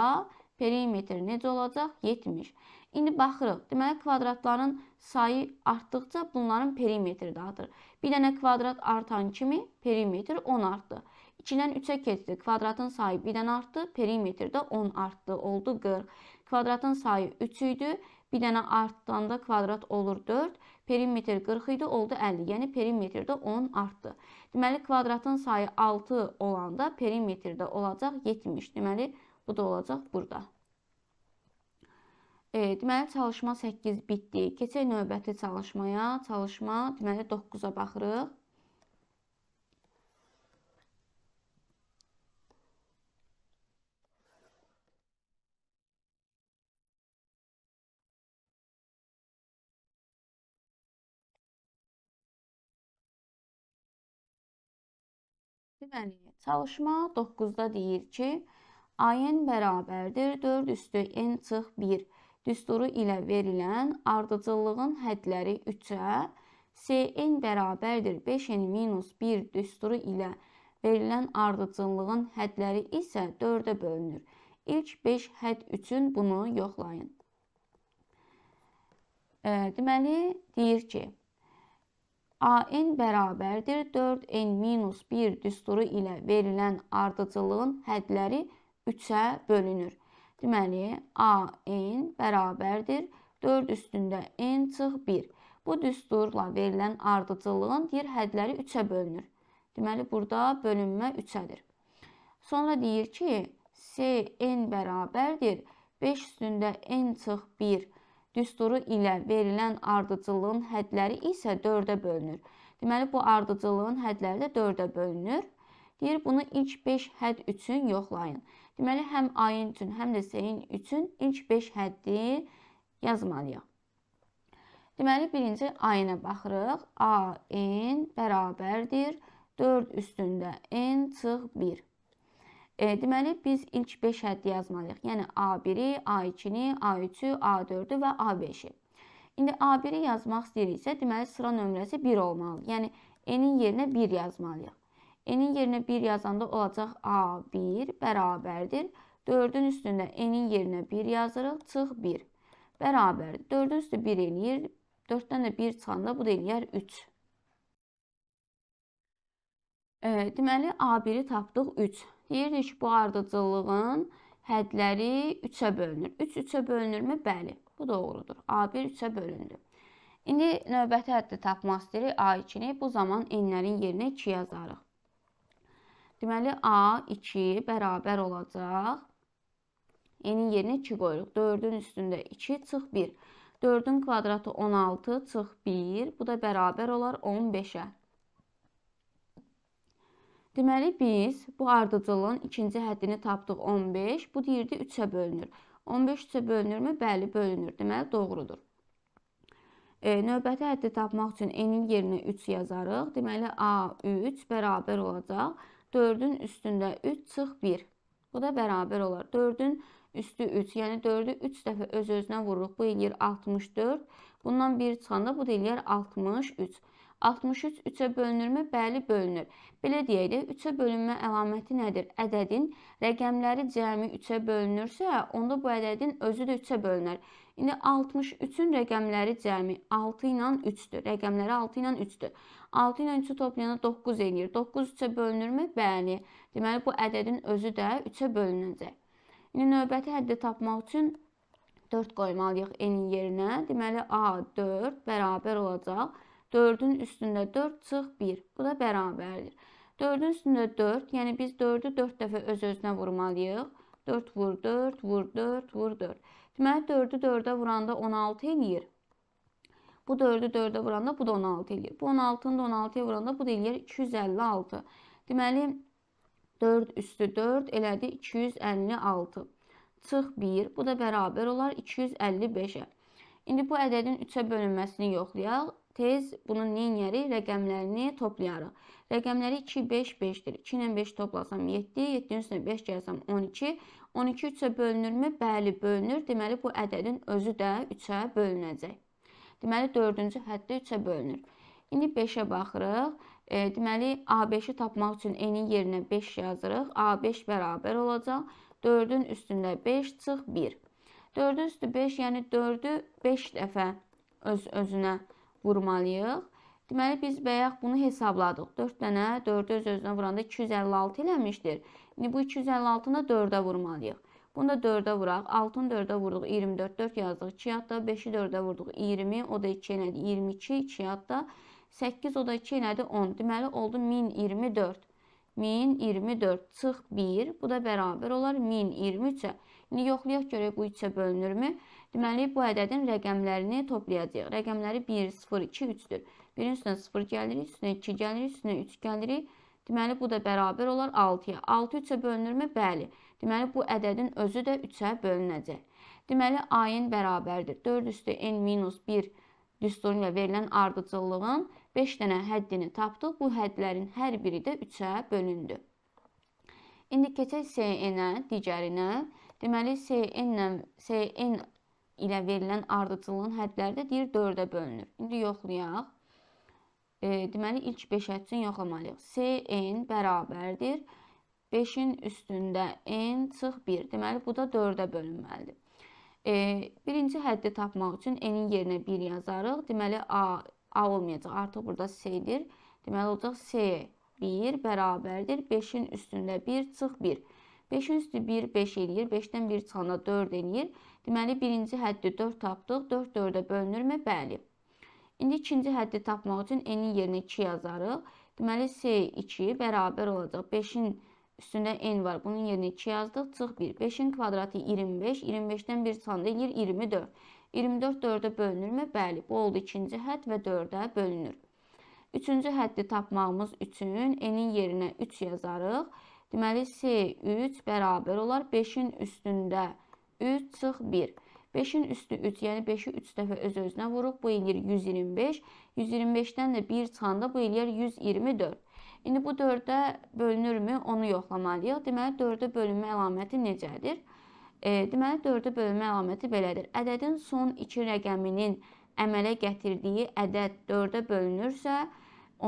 [SPEAKER 1] perimetr necə olacaq? 70. İndi baxırıq. Deməli, kvadratların sayı artdıqca bunların perimetri də artır. Bir dənə kvadrat artan kimi perimetr 10 artdı. 2-dən 3-ə keçdi. Kvadratın sayı 1-dən artdı, perimetrdə 10 artdı, oldu 40. Kvadratın sayı 3 idi. Bir dənə artdanda kvadrat olur 4. Perimetr 40 idi, oldu 50. Yəni perimetrdə 10 artdı. Deməli kvadratın sayı 6 olanda perimetrdə olacaq 70. Deməli bu da olacaq burada. E, deməli çalışma 8 bitdi. Keçək növbəti çalışmaya. Çalışma deməli 9-a baxırıq. Deməli, çalışma 9-da deyir ki, AN bərabərdir 4 üstü N çıx 1 düsturu ilə verilən ardıcıllığın hədləri 3-ə, Cn bərabərdir 5n minus 1 düsturu ilə verilən ardıcıllığın hədləri isə 4-ə bölünür. İlk 5 hədd üçün bunu yoxlayın. Deməli, deyir ki, AN bərabərdir 4N minus 1 düsturu ilə verilən ardıcılığın hədləri 3-ə bölünür. Deməli, AN bərabərdir 4 üstündə N çıx 1. Bu düsturla verilən ardıcılığın digər hədləri 3-ə bölünür. Deməli, burada bölünmə 3-ədir. Sonra deyir ki, SN bərabərdir 5 üstündə N çıx 1 düsturla düsturu ilə verilən ardıcıllığın hədləri isə 4-ə bölünür. Deməli bu ardıcıllığın hədləri də 4-ə bölünür. Deyir bunu ilk 5 hədd üçün yoxlayın. Deməli həm ayın üçün, həm də seyin üçün ilk 5 həddi yazmalıyıq. Deməli birinci ayına baxırıq. A n bərabərdir 4 üstündə n çıx 1. E, deməli, biz ilk 5 həddi yazmalıyıq. Yəni A1-i, A2-ni, A3-ü, A4-ü və A5-i. İndi A1-i yazmaq istəyiriksə, deməli sıra nömrəsi 1 olmalıdır. Yəni n-in yerinə 1 yazmalıyıq. n-in yerinə 1 yazanda olacaq A1 bərabərdir. 4-ün üstündə n-in yerinə 1 yazırıq, çıx 1 bərabərdir. 4-ün üstü 1 eləyir, 4-dən də 1 çıxanda bu da eləyər 3. E, deməli A1-i tapdıq 3. Deyirdik ki, bu ardıcıllığın hədləri 3-ə bölünür. 3 3-ə bölünürmü? Bəli, bu doğrudur. A1 3-ə bölündü. İndi növbəti həddi tapmaq istəyirik A2-ni. Bu zaman enlərin yerinə 2 yazarıq. Deməli A2 bərabər olacaq. Enin yerinə 2 qoyuruq. 4-ün üstündə 2 çıx 1. 4-ün kvadratı 16 çıx 1. Bu da bərabər olar 15-ə. Deməli biz bu ardıcıllığın ikinci həddini tapdıq 15. Bu deyirdi 3-ə bölünür. 15 3-ə bölünürmü? Bəli, bölünür. Deməli doğrudur. E, növbəti həddi tapmaq üçün n-in yerinə 3 yazarıq. Deməli a3 bərabər olacaq 4-ün üstündə 3 çıx 1. Bu da bərabər olar. 4-ün üstü 3, yəni 4-ü 3 dəfə öz-özünə vururuq. Bu eləyir 64. Bundan 1 çıxanda bu da eləyir 63. 63 3-ə bölünürmü? Bəli, bölünür. Belə deyək də, 3-ə bölünmə əlaməti nədir? Ədədin rəqəmləri cəmi 3-ə bölünürsə, onda bu ədədin özü də 3-ə bölünər. İndi 63-ün rəqəmləri cəmi 6 ilə 3-dür. Rəqəmləri 6 ilə 3-dür. 6 ilə 3-ü toplayanda 9 eləyir. 9 3-ə bölünürmü? Bəli. Deməli bu ədədin özü də 3-ə bölünəcək. İndi növbəti həddi tapmaq üçün 4 qoymalıyıq n-in yerinə. Deməli a 4 bərabər olacaq 4-ün üstündə 4 çıx 1. Bu da bərabərdir. 4-ün üstündə 4, yəni biz 4-ü 4 dəfə öz-özünə vurmalıyıq. 4 vur 4, vur 4, vur 4. Deməli 4-ü 4-ə vuranda 16 eləyir. Bu 4-ü 4-ə vuranda bu da 16 eləyir. Bu 16-nı da 16-ya vuranda bu da eləyir 256. Deməli 4 üstü 4 elədi 256. Çıx 1, bu da bərabər olar 255-ə. İndi bu ədədin 3-ə bölünməsini yoxlayaq tez bunun neyinəri? Rəqəmlərini toplayarıq. Rəqəmləri 2, 5, 5-dir. 2 ilə 5 toplasam 7, 7-nin üstünə 5 gəlsəm 12. 12 3-ə bölünürmü? Bəli, bölünür. Deməli, bu ədədin özü də 3-ə bölünəcək. Deməli, 4-cü həddə 3-ə bölünür. İndi 5-ə baxırıq. E, deməli, A5-i tapmaq üçün eynin yerinə 5 yazırıq. A5 bərabər olacaq. 4-ün üstündə 5 çıx 1. 4-ün üstü 5, yəni 4-ü 5 dəfə öz özünə bölünür vurmalıyıq. Deməli, biz bayaq bunu hesabladıq. 4 dənə 4-ü öz-özünə vuranda 256 eləmişdir. İndi bu 256-nı da 4-ə vurmalıyıq. Bunu da 4-ə vuraq. 6-nı 4-ə vurduq, 24, 4 yazdıq, 2 yadda. 5-i 4-ə vurduq, 20, o da 2 elədi, 22, 2 yadda. 8, o da 2 elədi, 10. Deməli, oldu 1024. 1024 çıx 1, bu da bərabər olar 1023-ə. İndi yoxlayaq görək bu 3-ə bölünürmü? 1023 Deməli, bu ədədin rəqəmlərini toplayacağıq. Rəqəmləri 1, 0, 2, 3-dür. 1-in üstünə 0 gəlirik, üstünə 2 gəlirik, üstünə 3 gəlirik. Deməli, bu da bərabər olar 6-ya. 6 3-ə bölünürmü? Bəli. Deməli, bu ədədin özü də 3-ə bölünəcək. Deməli, A-in bərabərdir. 4 üstü N minus 1 düsturuyla verilən ardıcıllığın 5 dənə həddini tapdıq. Bu həddlərin hər biri də 3-ə bölündü. İndi keçək SN-ə, digərinə. Deməli, SN-lə SN ilə verilən ardıcıllığın hədləri də deyir 4-ə bölünür. İndi yoxlayaq. E, deməli ilk 5 hədsin yoxlamalıyıq. Cn bərabərdir 5-in üstündə n çıx 1. Deməli bu da 4-ə bölünməlidir. E, birinci həddi tapmaq üçün n-in yerinə 1 yazarıq. Deməli a a olmayacaq. Artıq burada c-dir. Deməli olacaq c 1 bərabərdir 5-in üstündə 1 çıx 1. 5-in üstü 1, 5 eləyir. 5-dən 1 çıxanda 4 eləyir. Deməli, birinci həddi 4 tapdıq. 4 4-ə bölünürmü? Bəli. İndi ikinci həddi tapmaq üçün n-in yerinə 2 yazarıq. Deməli, s 2 bərabər olacaq. 5-in üstündə n var. Bunun yerinə 2 yazdıq. Çıx 1. 5-in kvadratı 25. 25-dən 1 çıxanda eləyir 24. 24 4-ə bölünürmü? Bəli. Bu oldu ikinci hədd və 4-ə bölünür. Üçüncü həddi tapmağımız üçün n-in yerinə 3 yazarıq. Deməli, S3 bərabər olar 5-in üstündə 3 çıx 1. 5-in üstü 3, yəni 5-i 3 dəfə öz-özünə vuruq, bu eləyir 125. 125-dən də 1 çıxanda bu eləyir 124. İndi bu 4-ə bölünürmü, onu yoxlamalıyıq. Deməli, 4-ə bölünmə əlaməti necədir? E, deməli, 4-ə bölünmə əlaməti belədir. Ədədin son 2 rəqəminin əmələ gətirdiyi ədəd 4-ə bölünürsə,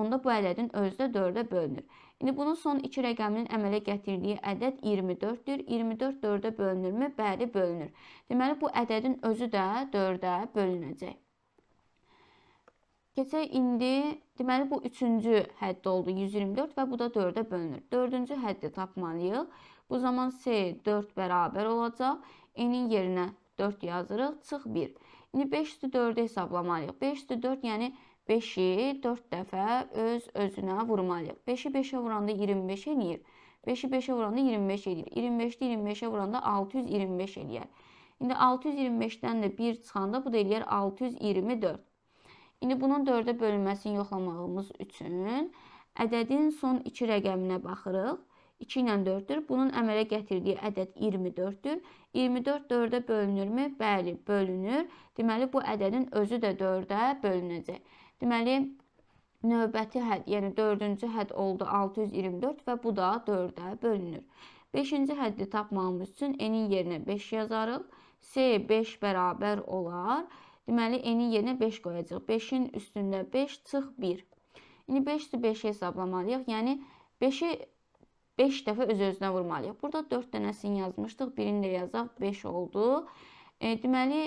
[SPEAKER 1] onda bu ədədin özü də 4-ə bölünür. İndi bunun son iki rəqəminin əmələ gətirdiyi ədəd 24-dür. 24 4-ə bölünürmü? Bəli, bölünür. Deməli bu ədədin özü də 4-ə bölünəcək. Keçək indi, deməli bu 3-cü hədd oldu 124 və bu da 4-ə bölünür. 4-cü həddi tapmalıyıq. Bu zaman S 4 bərabər olacaq. N-in yerinə 4 yazırıq, çıx 1. İndi 5 üstü 4-ü hesablamalıyıq. 5 üstü 4 yəni 4. 5-i 4 dəfə öz özünə vurmalıyıq. 5-i 5-ə vuranda 25 eləyir. 5-i 5-ə vuranda 25 eləyir. 25-i 25-ə vuranda 625 eləyər. İndi 625-dən də 1 çıxanda bu da eləyər 624. İndi bunun 4-ə bölünməsini yoxlamağımız üçün ədədin son 2 rəqəminə baxırıq. 2 ilə 4-dür. Bunun əmələ gətirdiyi ədəd 24-dür. 24 4-ə bölünürmü? Bəli, bölünür. Deməli bu ədədin özü də 4-ə bölünəcək. Deməli, növbəti hədd, yəni dördüncü hədd oldu 624 və bu da 4-ə bölünür. Beşinci həddi tapmamız üçün n-in yerinə 5 yazarıq. S 5 bərabər olar. Deməli, n-in yerinə 5 qoyacaq. 5-in üstündə 5 çıx 1. İndi 5-dir 5 hesablamalıyıq. Yəni, 5-i 5 dəfə öz-özünə vurmalıyıq. Burada 4 dənəsini yazmışdıq. Birini də yazaq. 5 oldu. E, deməli,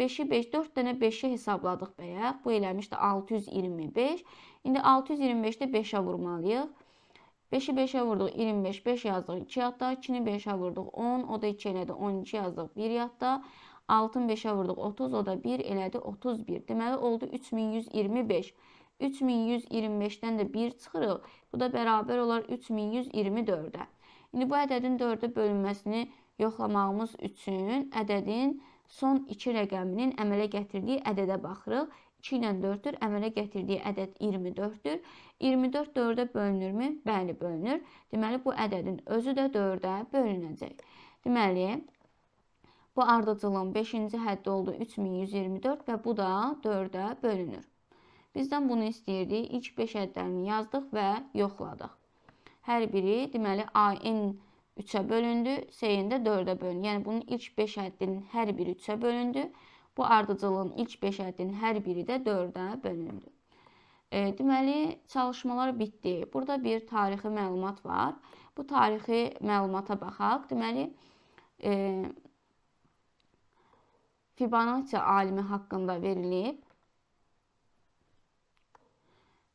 [SPEAKER 1] 5-i 5, 4 dənə 5-i hesabladıq bəyək. Bu eləmişdi 625. İndi 625-də 5-ə vurmalıyıq. 5-i 5-ə vurduq 25, 5 yazdıq 2 yadda. 2-ni 5-ə vurduq 10, o da 2 elədi 12 yazdıq 1 yadda. 6-ın 5-ə vurduq 30, o da 1 elədi 31. Deməli oldu 3125. 3125-dən də 1 çıxırıq. Bu da bərabər olar 3124-ə. İndi bu ədədin 4-ə bölünməsini yoxlamağımız üçün ədədin son 2 rəqəminin əmələ gətirdiyi ədədə baxırıq. 2 ilə 4-dür, əmələ gətirdiyi ədəd 24-dür. 24 4-ə bölünürmü? Bəli, bölünür. Deməli, bu ədədin özü də 4-ə bölünəcək. Deməli, bu ardıcılığın 5-ci həddi oldu 3124 və bu da 4-ə bölünür. Bizdən bunu istəyirdik. İlk 5 ədədlərini yazdıq və yoxladıq. Hər biri, deməli, A-in ədədini 3-ə bölündü, C-nin də 4-ə bölündü. Yəni bunun ilk 5 ədədinin hər biri 3-ə bölündü. Bu ardıcıllığın ilk 5 ədədinin hər biri də 4-ə bölündü. E, deməli, çalışmalar bitdi. Burada bir tarixi məlumat var. Bu tarixi məlumata baxaq. Deməli, e, Fibonacci alimi haqqında verilib.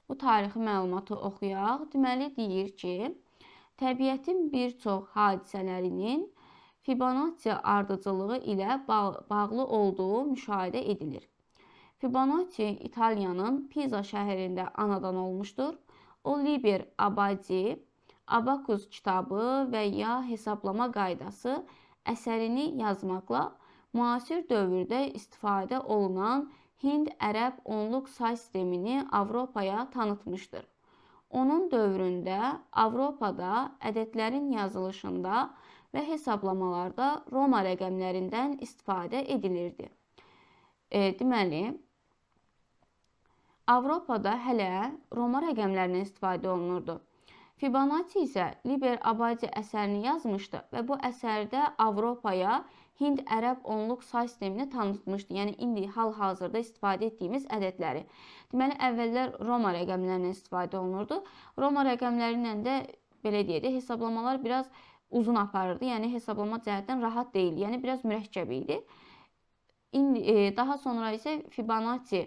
[SPEAKER 1] Bu tarixi məlumatı oxuyaq. Deməli, deyir ki, təbiətin bir çox hadisələrinin Fibonacci ardıcılığı ilə bağlı olduğu müşahidə edilir. Fibonacci İtaliyanın Piza şəhərində anadan olmuşdur. O Liber Abadi, Abakus kitabı və ya hesablama qaydası əsərini yazmaqla müasir dövrdə istifadə olunan Hind-Ərəb onluq say sistemini Avropaya tanıtmışdır. Onun dövründə Avropada ədədlərin yazılışında və hesablamalarda Roma rəqəmlərindən istifadə edilirdi. E, deməli, Avropada hələ Roma rəqəmlərindən istifadə olunurdu. Fibonacci isə Liber Abadi əsərini yazmışdı və bu əsərdə Avropaya Hind-Ərəb onluq say sistemini tanıtmışdı. Yəni indi hal-hazırda istifadə etdiyimiz ədədləri. Deməli əvvəllər Roma rəqəmlərindən istifadə olunurdu. Roma rəqəmləri ilə də belə deyək də hesablamalar biraz uzun aparırdı. Yəni hesablama cəhətdən rahat deyil. Yəni biraz mürəkkəb idi. İndi e, daha sonra isə Fibonacci,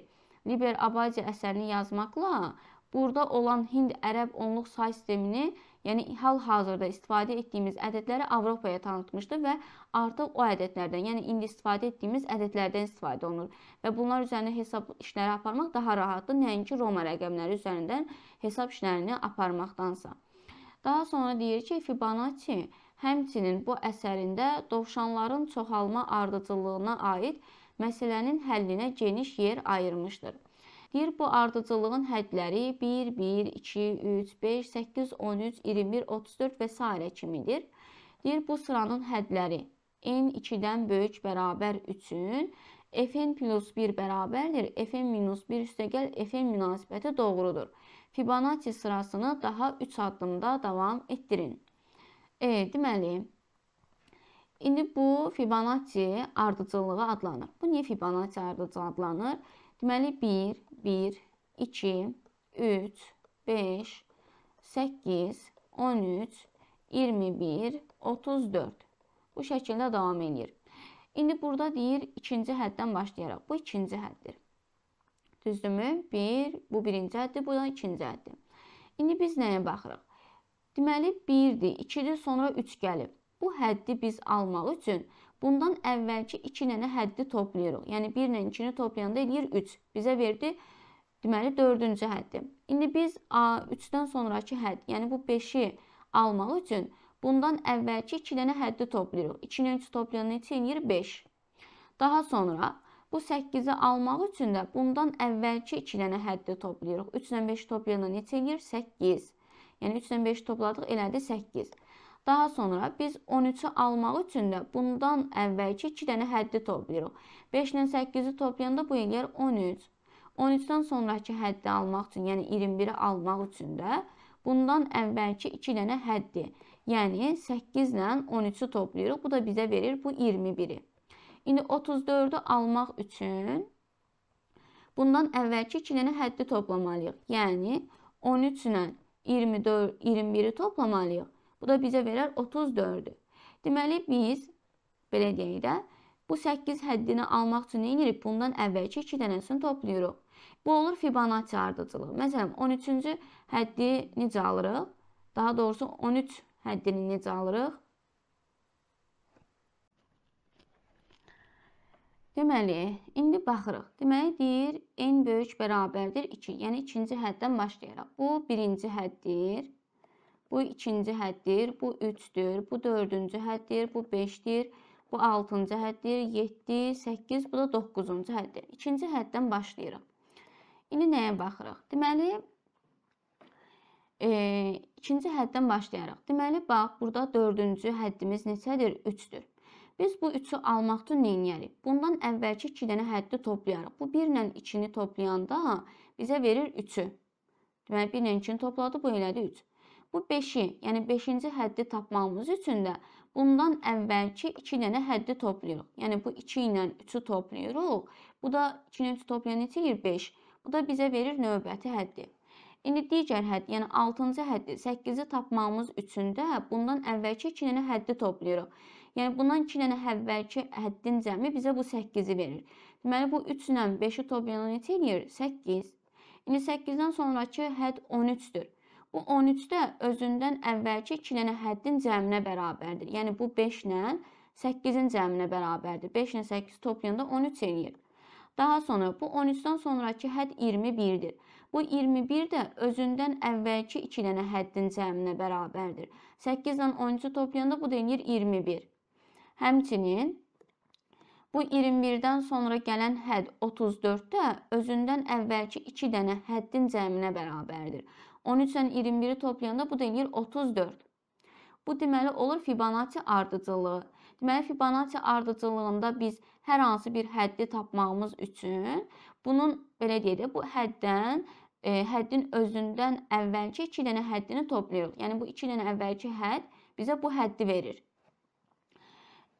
[SPEAKER 1] Liber Abaci əsərini yazmaqla burada olan Hind-Ərəb onluq say sistemini yəni hal-hazırda istifadə etdiyimiz ədədləri Avropaya tanıtmışdı və artıq o ədədlərdən, yəni indi istifadə etdiyimiz ədədlərdən istifadə olunur və bunlar üzərində hesab işləri aparmaq daha rahatdır, nəinki Roma rəqəmləri üzərindən hesab işlərini aparmaqdansa. Daha sonra deyir ki, Fibonacci həmçinin bu əsərində dovşanların çoxalma ardıcıllığına aid məsələnin həllinə geniş yer ayırmışdır. Deyir bu ardıcıllığın hədləri 1, 1, 2, 3, 5, 8, 13, 21, 34 və s. kimidir. Deyir bu sıranın hədləri n 2-dən böyük bərabər üçün fn plus 1 bərabərdir. fn minus 1 üstəgəl fn münasibəti doğrudur. Fibonacci sırasını daha 3 addımda davam etdirin. E, deməli, İndi bu Fibonacci ardıcıllığı adlanır. Bu niyə Fibonacci ardıcı adlanır? Deməli 1, 1, 2, 3, 5, 8, 13, 21, 34. Bu şəkildə davam eləyir. İndi burada deyir ikinci həddən başlayaraq. Bu ikinci həddir. Düzdürmü? 1, bu birinci həddir, bu da ikinci həddir. İndi biz nəyə baxırıq? Deməli 1-dir, 2-dir, sonra 3 gəlib. Bu həddi biz almaq üçün Bundan əvvəlki 2 nənə həddi toplayırıq. Yəni 1 ilə 2-ni toplayanda eləyir 3. Bizə verdi deməli 4-cü həddi. İndi biz A3-dən sonrakı hədd, yəni bu 5-i almaq üçün bundan əvvəlki 2 dənə həddi toplayırıq. 2 ilə 3 toplayanda neçə eləyir? 5. Daha sonra bu 8-i almaq üçün də bundan əvvəlki 2 dənə həddi toplayırıq. 3 ilə 5 toplayanda neçə eləyir? 8. Yəni 3 ilə 5 topladıq elədi 8. Daha sonra biz 13-ü almaq üçün də bundan əvvəlki 2 dənə həddi toplayırıq. 5 ilə 8-i toplayanda bu eləyər 13. 13-dən sonrakı həddi almaq üçün, yəni 21-i almaq üçün də bundan əvvəlki 2 dənə həddi, yəni 8 ilə 13-ü toplayırıq. Bu da bizə verir bu 21-i. İndi 34-ü almaq üçün bundan əvvəlki 2 dənə həddi toplamalıyıq. Yəni 13 ilə 24 21-i toplamalıyıq. Bu da bizə verər 34-ü. Deməli biz belə deyək də bu 8 həddini almaq üçün nə edirik? Bundan əvvəlki 2 dənəsini toplayırıq. Bu olur Fibonacci ardıcılığı. Məsələn 13-cü həddi necə alırıq? Daha doğrusu 13 həddini necə alırıq? Deməli, indi baxırıq. Deməli, deyir, n böyük bərabərdir 2. Yəni, ikinci həddən başlayaraq. Bu birinci həddir. Bu ikinci həddir, bu üçdür, bu dördüncü həddir, bu beşdir, bu altıncı həddir, yeddi, səkkiz, bu da doqquzuncu həddir. İkinci həddən başlayırıq. İndi nəyə baxırıq? Deməli, e, ikinci həddən başlayarıq. Deməli, bax, burada dördüncü həddimiz neçədir? Üçdür. Biz bu üçü almaq üçün neyniyərik? Bundan əvvəlki iki dənə həddi toplayarıq. Bu 1 ilə 2-ni toplayanda bizə verir 3-ü. Deməli, 1 ilə 2-ni topladı, bu elədi 3. Bu 5-i, yəni 5-ci həddi tapmağımız üçün də bundan əvvəlki 2 dənə həddi toplayırıq. Yəni bu 2 ilə 3-ü toplayırıq. Bu da 2 ilə 3-ü toplayan neçə eləyir? 5. Bu da bizə verir növbəti həddi. İndi digər hədd, yəni 6-cı həddi, 8-i tapmağımız üçün də bundan əvvəlki 2 dənə həddi toplayırıq. Yəni bundan 2 dənə əvvəlki həddin cəmi bizə bu 8-i verir. Deməli bu 3 ilə 5-i toplayan neçə eləyir? 8. İndi 8-dən sonrakı hədd 13-dür. Bu 13-də özündən əvvəlki 2 dənə həddin cəminə bərabərdir. Yəni bu 5 ilə 8-in cəminə bərabərdir. 5 ilə 8 toplayanda 13 eləyir. Daha sonra bu 13-dən sonrakı hədd 21-dir. Bu 21 də özündən əvvəlki 2 dənə həddin cəminə bərabərdir. 8 ilə 13-ü toplayanda bu da eləyir 21. Həmçinin bu 21-dən sonra gələn hədd 34-də özündən əvvəlki 2 dənə həddin cəminə bərabərdir. 13-dən 21-i toplayanda bu da eləyir 34. Bu deməli olur Fibonacci ardıcılığı. Deməli Fibonacci ardıcılığında biz hər hansı bir həddi tapmağımız üçün bunun belə deyək də bu həddən e, həddin özündən əvvəlki 2 dənə həddini toplayırıq. Yəni bu 2 dənə əvvəlki hədd bizə bu həddi verir.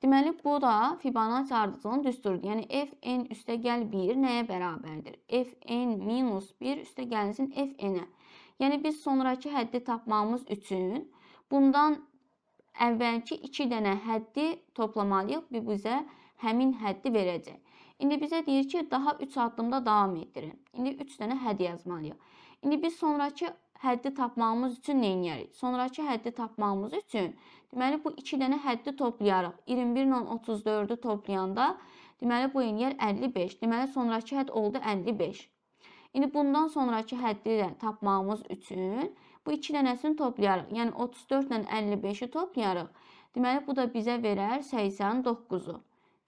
[SPEAKER 1] Deməli bu da Fibonacci ardıcılığının düsturudur. Yəni Fn üstəgəl 1 nəyə bərabərdir? Fn minus 1 üstəgəlsin Fn-ə. Yəni biz sonrakı həddi tapmağımız üçün bundan əvvəlki 2 dənə həddi toplamalıyıq. Bu bizə həmin həddi verəcək. İndi bizə deyir ki, daha 3 addımda davam etdirin. İndi 3 dənə hədd yazmalıyıq. İndi biz sonrakı həddi tapmağımız üçün nə edərik? Sonrakı həddi tapmağımız üçün deməli bu 2 dənə həddi toplayarıq. 21 ilə 34-ü toplayanda deməli bu eləyər 55. Deməli sonrakı hədd oldu 55. İndi bundan sonrakı həddi də tapmağımız üçün bu 2 dənəsini toplayarıq. Yəni 34 ilə 55-i toplayarıq. Deməli bu da bizə verər 89-u.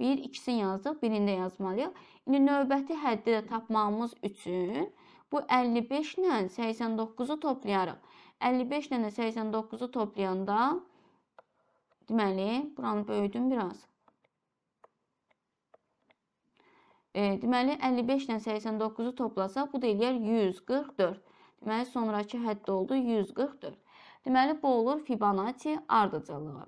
[SPEAKER 1] 1 ikisini yazdıq, birində yazmalıyıq. İndi növbəti həddi də tapmağımız üçün bu 55 ilə 89-u toplayarıq. 55 ilə 89-u toplayanda deməli buranı böyüdüm biraz. E, deməli 55 ilə 89-u toplasaq bu da eləyər 144. Deməli sonrakı hədd oldu 144. Deməli bu olur Fibonacci ardıcıllığı.